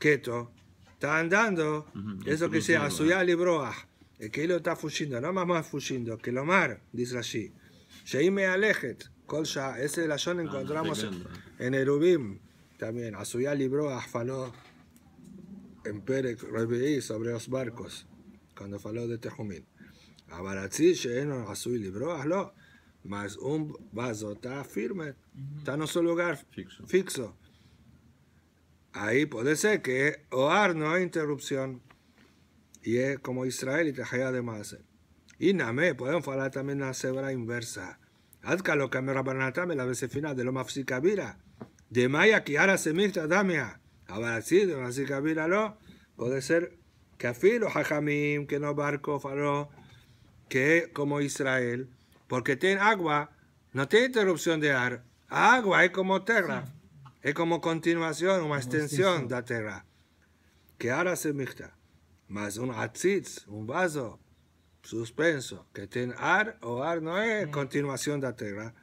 Keto, está andando, eso que sea Asuyá Libroah, el que lo está fugiendo, no más más fugiendo, que lo mar, dice allí. Sheime Alejet, Colcha, ese de la ah, encontramos en Erubim también, Asuyá faló en Pérez Rebeí sobre los barcos, cuando faló de Tejumín. Abaratzi, Sheeno, Asuy Libroah, lo, más un vaso está firme, está en su lugar fixo ahí puede ser que Oar no hay interrupción. Y es como Israel y Tejaya además. Y Name, podemos hablar también de la cebra inversa. Adka lo que me rabanatame la vez final de lo mafsikabira. De Maya que ahora se mixta damia. Ahora sí, de mafsikabira lo. Puede ser que afilo Jajamim, que no barco faló. que como Israel. Porque tiene agua, no tiene interrupción de ar. Agua es como tierra es como continuación, una extensión de la tierra. Que ahora se mixta. Más un atzitz, un vaso suspenso, que tiene ar o ar no es continuación de la tierra.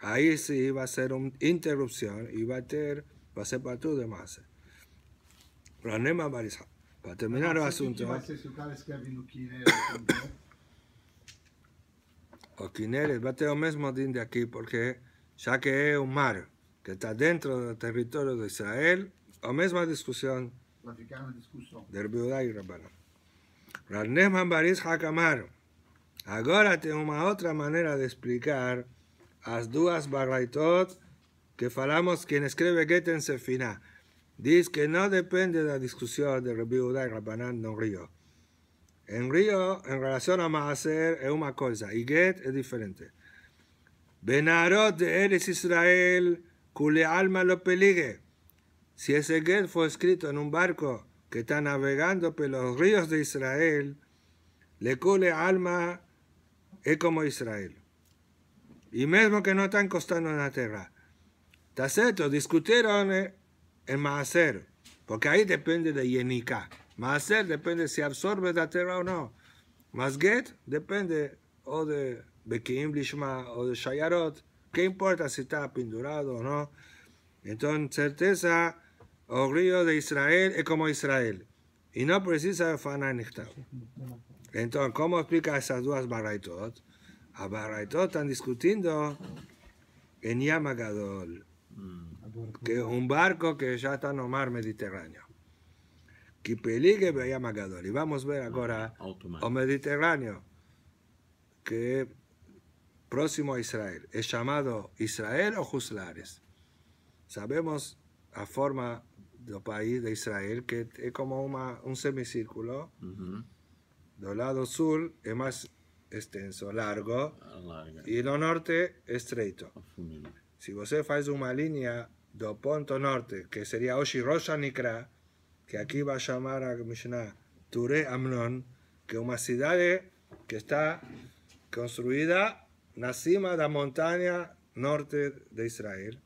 Ahí sí iba a ser una interrupción, va a va a ser para todo demás. problema más. Para terminar el asunto. O Quineres, va a tener lo mismo de aquí, porque ya que es un mar que está dentro del territorio de Israel, o misma discusión. del Rebiudá y Rabbaná. Ranem baris Hakamar. Ahora tengo una otra manera de explicar las duas barraitot que falamos escribe Get en sefina, Dice que no depende la discusión. de Rebiudá y Rabbaná, en Río. En Río. En relación a Maaser, Es una cosa. Y Get es diferente. Benarot de Eres Israel. Cule alma lo peligue. Si ese get fue escrito en un barco que está navegando por los ríos de Israel, le cule alma es como Israel. Y mismo que no están costando en la tierra. Taceto, discutieron eh, en Maaser, porque ahí depende de Yenika. Maaser depende si absorbe la tierra o no. Mas get depende o de Bekiim Lishma o de Shayarot. ¿Qué importa si está pendurado o no? Entonces, certeza, el río de Israel es como Israel. Y no precisa de Fana Entonces, ¿cómo explica esas dos baraitot? A baraitot están discutiendo en Yamagadol, mm. que es un barco que ya está en el mar Mediterráneo. Que peligue Yamagadol. Y vamos a ver ahora el Mediterráneo, que próximo a Israel. ¿Es llamado Israel o Juzlares? Sabemos a forma del país de Israel que es como un semicírculo. Del lado sur es más extenso, largo, y lo norte estreito. estrecho. Si usted hace una línea del punto norte, que sería Oshi Nikra, que aquí va a llamar a Mishnah Ture Amnon, que es una ciudad que está construida nacima cima de la montaña norte de Israel.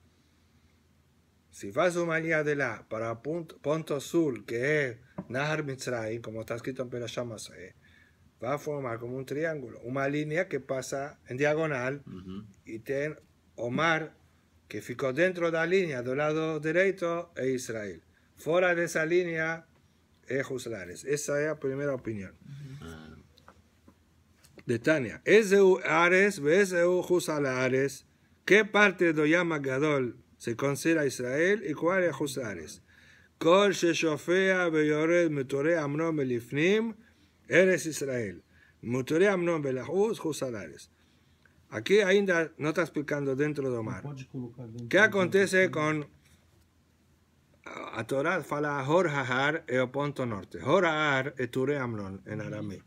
Si vas una línea de la para punto, punto sur, que es Nahar Mitzrayim, como está escrito en Perashá va a formar como un triángulo, una línea que pasa en diagonal y tiene Omar, que ficó dentro de la línea del lado derecho, es Israel. Fuera de esa línea es juslares Esa es la primera opinión de Tania. Ezeu Ares, Ezeu Jusal Ares. ¿Qué parte de Yama Gadol se considera Israel y cuál es Jusares? Kol Sheshofea Beyored Mutore Amnon Belifnim, eres Israel. Mutore Amnon Belahuz, Jusal Aquí ainda no está explicando dentro de Omar. ¿Qué acontece con a Torah? Fala Horahar e Oponto Norte. Horahar e Ture Amnon en arameo.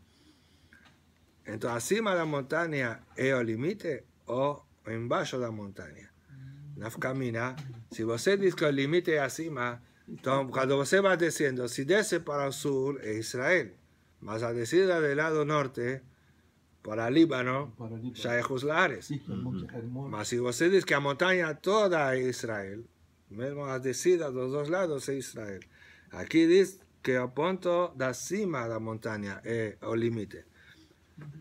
Entonces, acima es el límite o en bajo de la montaña. Mm. Nafkamina, si usted dice que el límite es acima, entonces, cuando usted va descendo, si desce para el sur, es Israel, mas a desida del lado norte para Líbano, ya Líbano. ya Juzlares. mas si usted que a montaña toda es Israel, mesmo a los dos lados es Israel. Aquí dice que punto de de cima la montaña es el límite.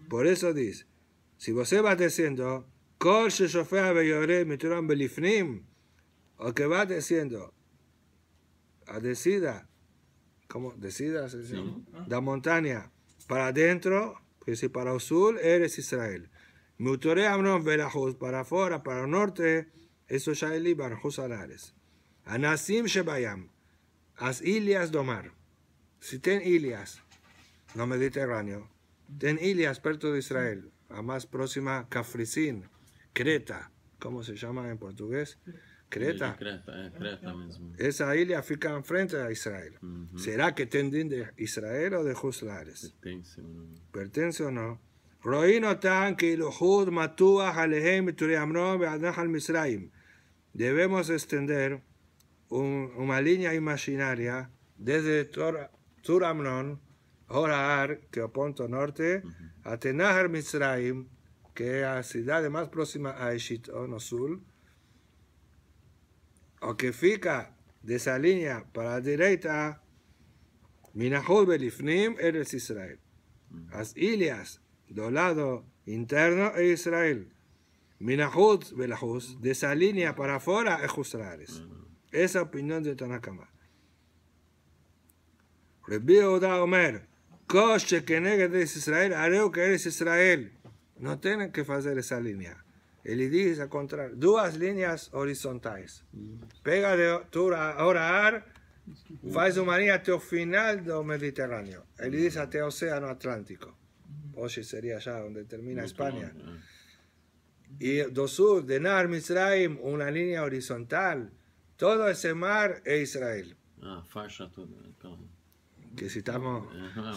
Por eso dice, si vos vas diciendo, Kol o que vas diciendo, a decida, como decida, da la montaña, para adentro, que pues si para el sur eres Israel. Mutore Amnon para afuera, para el norte, eso ya es Líbano, Jusalares. Anasim Shebayam, as Ilias Domar, si ten Ilias, no Mediterráneo, en Ilias, perto de Israel, a más próxima Cafricín, Creta, ¿cómo se llama en portugués? Creta. Eh, Esa isla fica enfrente a Israel. ¿Será que tendín de Israel o de Juslares? Pertence, o no. רואים Debemos extender una línea imaginaria desde Tur, Tur Horar, que punto norte, a misraim, que es la ciudad más próxima a o no sur, o que fica de esa línea para la derecha, Minahud Belifnim, Eres Israel. Las Ilias, del lado interno, es Israel. Minahud Belahus, de esa línea para afuera, es Israel. Esa opinión de Tanakama. Rebbe Oda Omer, que que eres Israel, Areo que eres Israel. No tienen que hacer esa línea. Ele dice a contrario Dos líneas horizontales Pega de orar, faz una línea hasta el final del Mediterráneo. Él dice hasta océano Océano Atlántico. Hoy sería ya donde termina España Y del sur de Nar Mitzrayim, Una línea horizontal. Todo ese mar es Israel. Ah, facha toda que si estamos,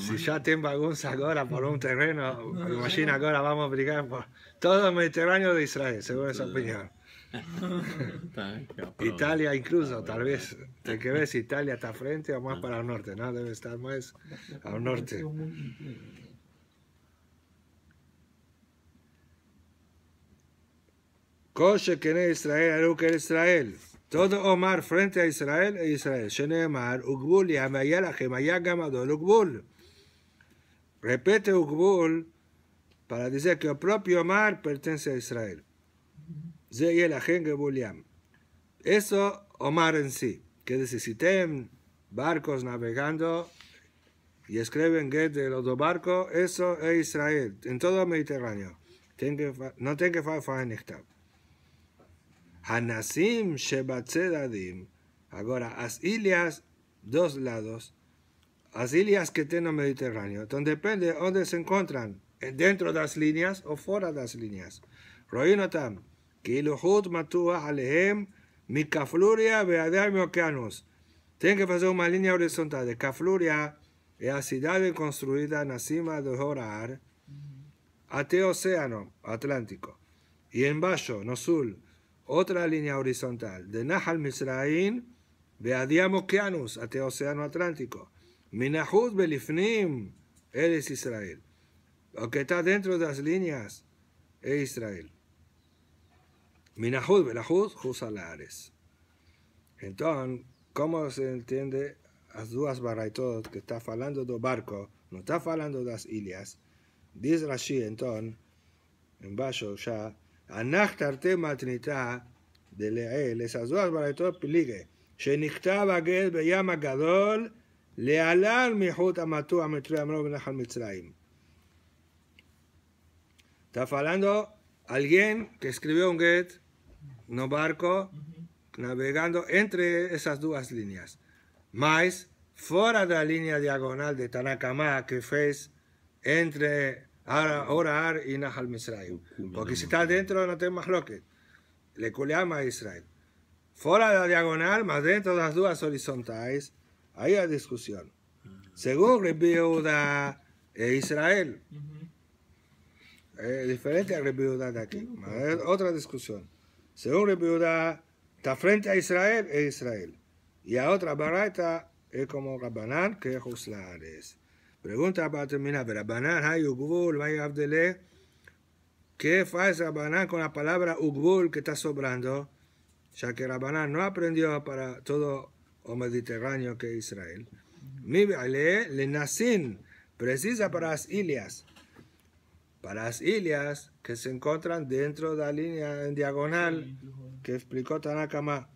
si ya tienen bagunza ahora por un terreno, imagina ahora vamos a brigar por todo el Mediterráneo de Israel, según esa opinión. Italia incluso, ah, tal vez, te que ves Italia está frente o más para el norte, ¿no? Debe estar más al norte. Coche que no Israel, que Israel. Todo Omar frente a Israel e Israel. Repete Ugbul para decir que el propio Omar pertenece a Israel. Eso Omar en sí. Que necesiten barcos navegando y escriben que de los dos barcos, eso es Israel, en todo el Mediterráneo. no tiene que faltar en Hanasim Shebatzedadim. Ahora, las Ilias, dos lados. Las Ilias que tienen el Mediterráneo. Entonces depende dónde se encuentran. Dentro de las líneas o fuera de las líneas. Roinotam. Kiluhut Matua Alehem. kafluria Beadar Tienen que hacer una línea horizontal de Cafluria es la ciudad construida en la cima de Horar, hasta el océano Atlántico, y en bajo, no sur, otra línea horizontal, de Nahal Misraín, Beadiam A hasta Océano Atlántico. Minahud Belifnim, él Israel. Lo que está dentro de las líneas es Israel. Minahud Belahud, Jusalares. Entonces, ¿cómo se entiende las dos todo. que está hablando del barco? No está hablando de las islas. Dice Rashi, entonces, en bajo ya, הנחתרתי מתניתה דלעיל, לסזוח ברייתו שנכתב הגט בים הגדול, להלן מחוט המטוע מתרי אמרו בנחל מצרים. Está hablando alguien que escribió un get, no barco, navegando entre esas dos líneas. Más, fuera de la línea diagonal de Tanakama que fez entre ahora ahora y Nahal Misraim. Porque si está dentro no lo mahloket. Le culeama a Israel. Fuera de la diagonal, más dentro de las dos horizontales, hay discusión. Mm. Según Rebiuda e Israel. Eh, diferente a de aquí. Otra discusión. Según Rebiuda, está frente a Israel e Israel. Y a otra baraita es como Rabanán, que es Pregunta para terminar, Rabanán, hay Ugbul, hay Abdelé. ¿Qué hace Rabanán con la palabra Ugbul que está sobrando? Ya que Rabanán no aprendió para todo el Mediterráneo que Israel. Mi le nasin, precisa para las ilias. Para las ilias que se encuentran dentro de la línea en diagonal que explicó Tanakama.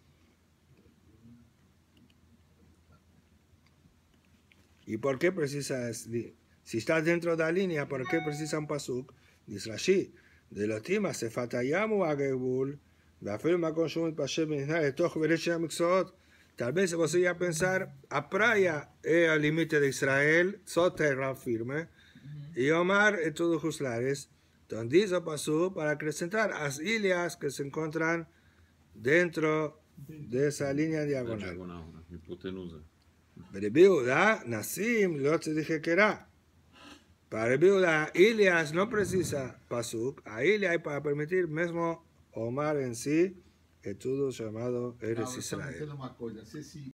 ¿Y por qué precisas, si estás dentro de la línea, por qué un pasuk? Dice Rashi, de los temas se fatayamu a Gebul, la firma Tal vez se podría pensar, a playa es eh, el límite de Israel, soterra firme, y Omar es todo todos donde dice Então diz para acrecentar las ilhas que se encuentran dentro de esa diagonal. diagonal Hipotenusa. Rebbe ¿ah? Nasim, lo te dije que era. Para Rebbe Ilias no precisa Pasuk, ahí le hay para permitir mismo Omar en sí, todo llamado Eres Israel.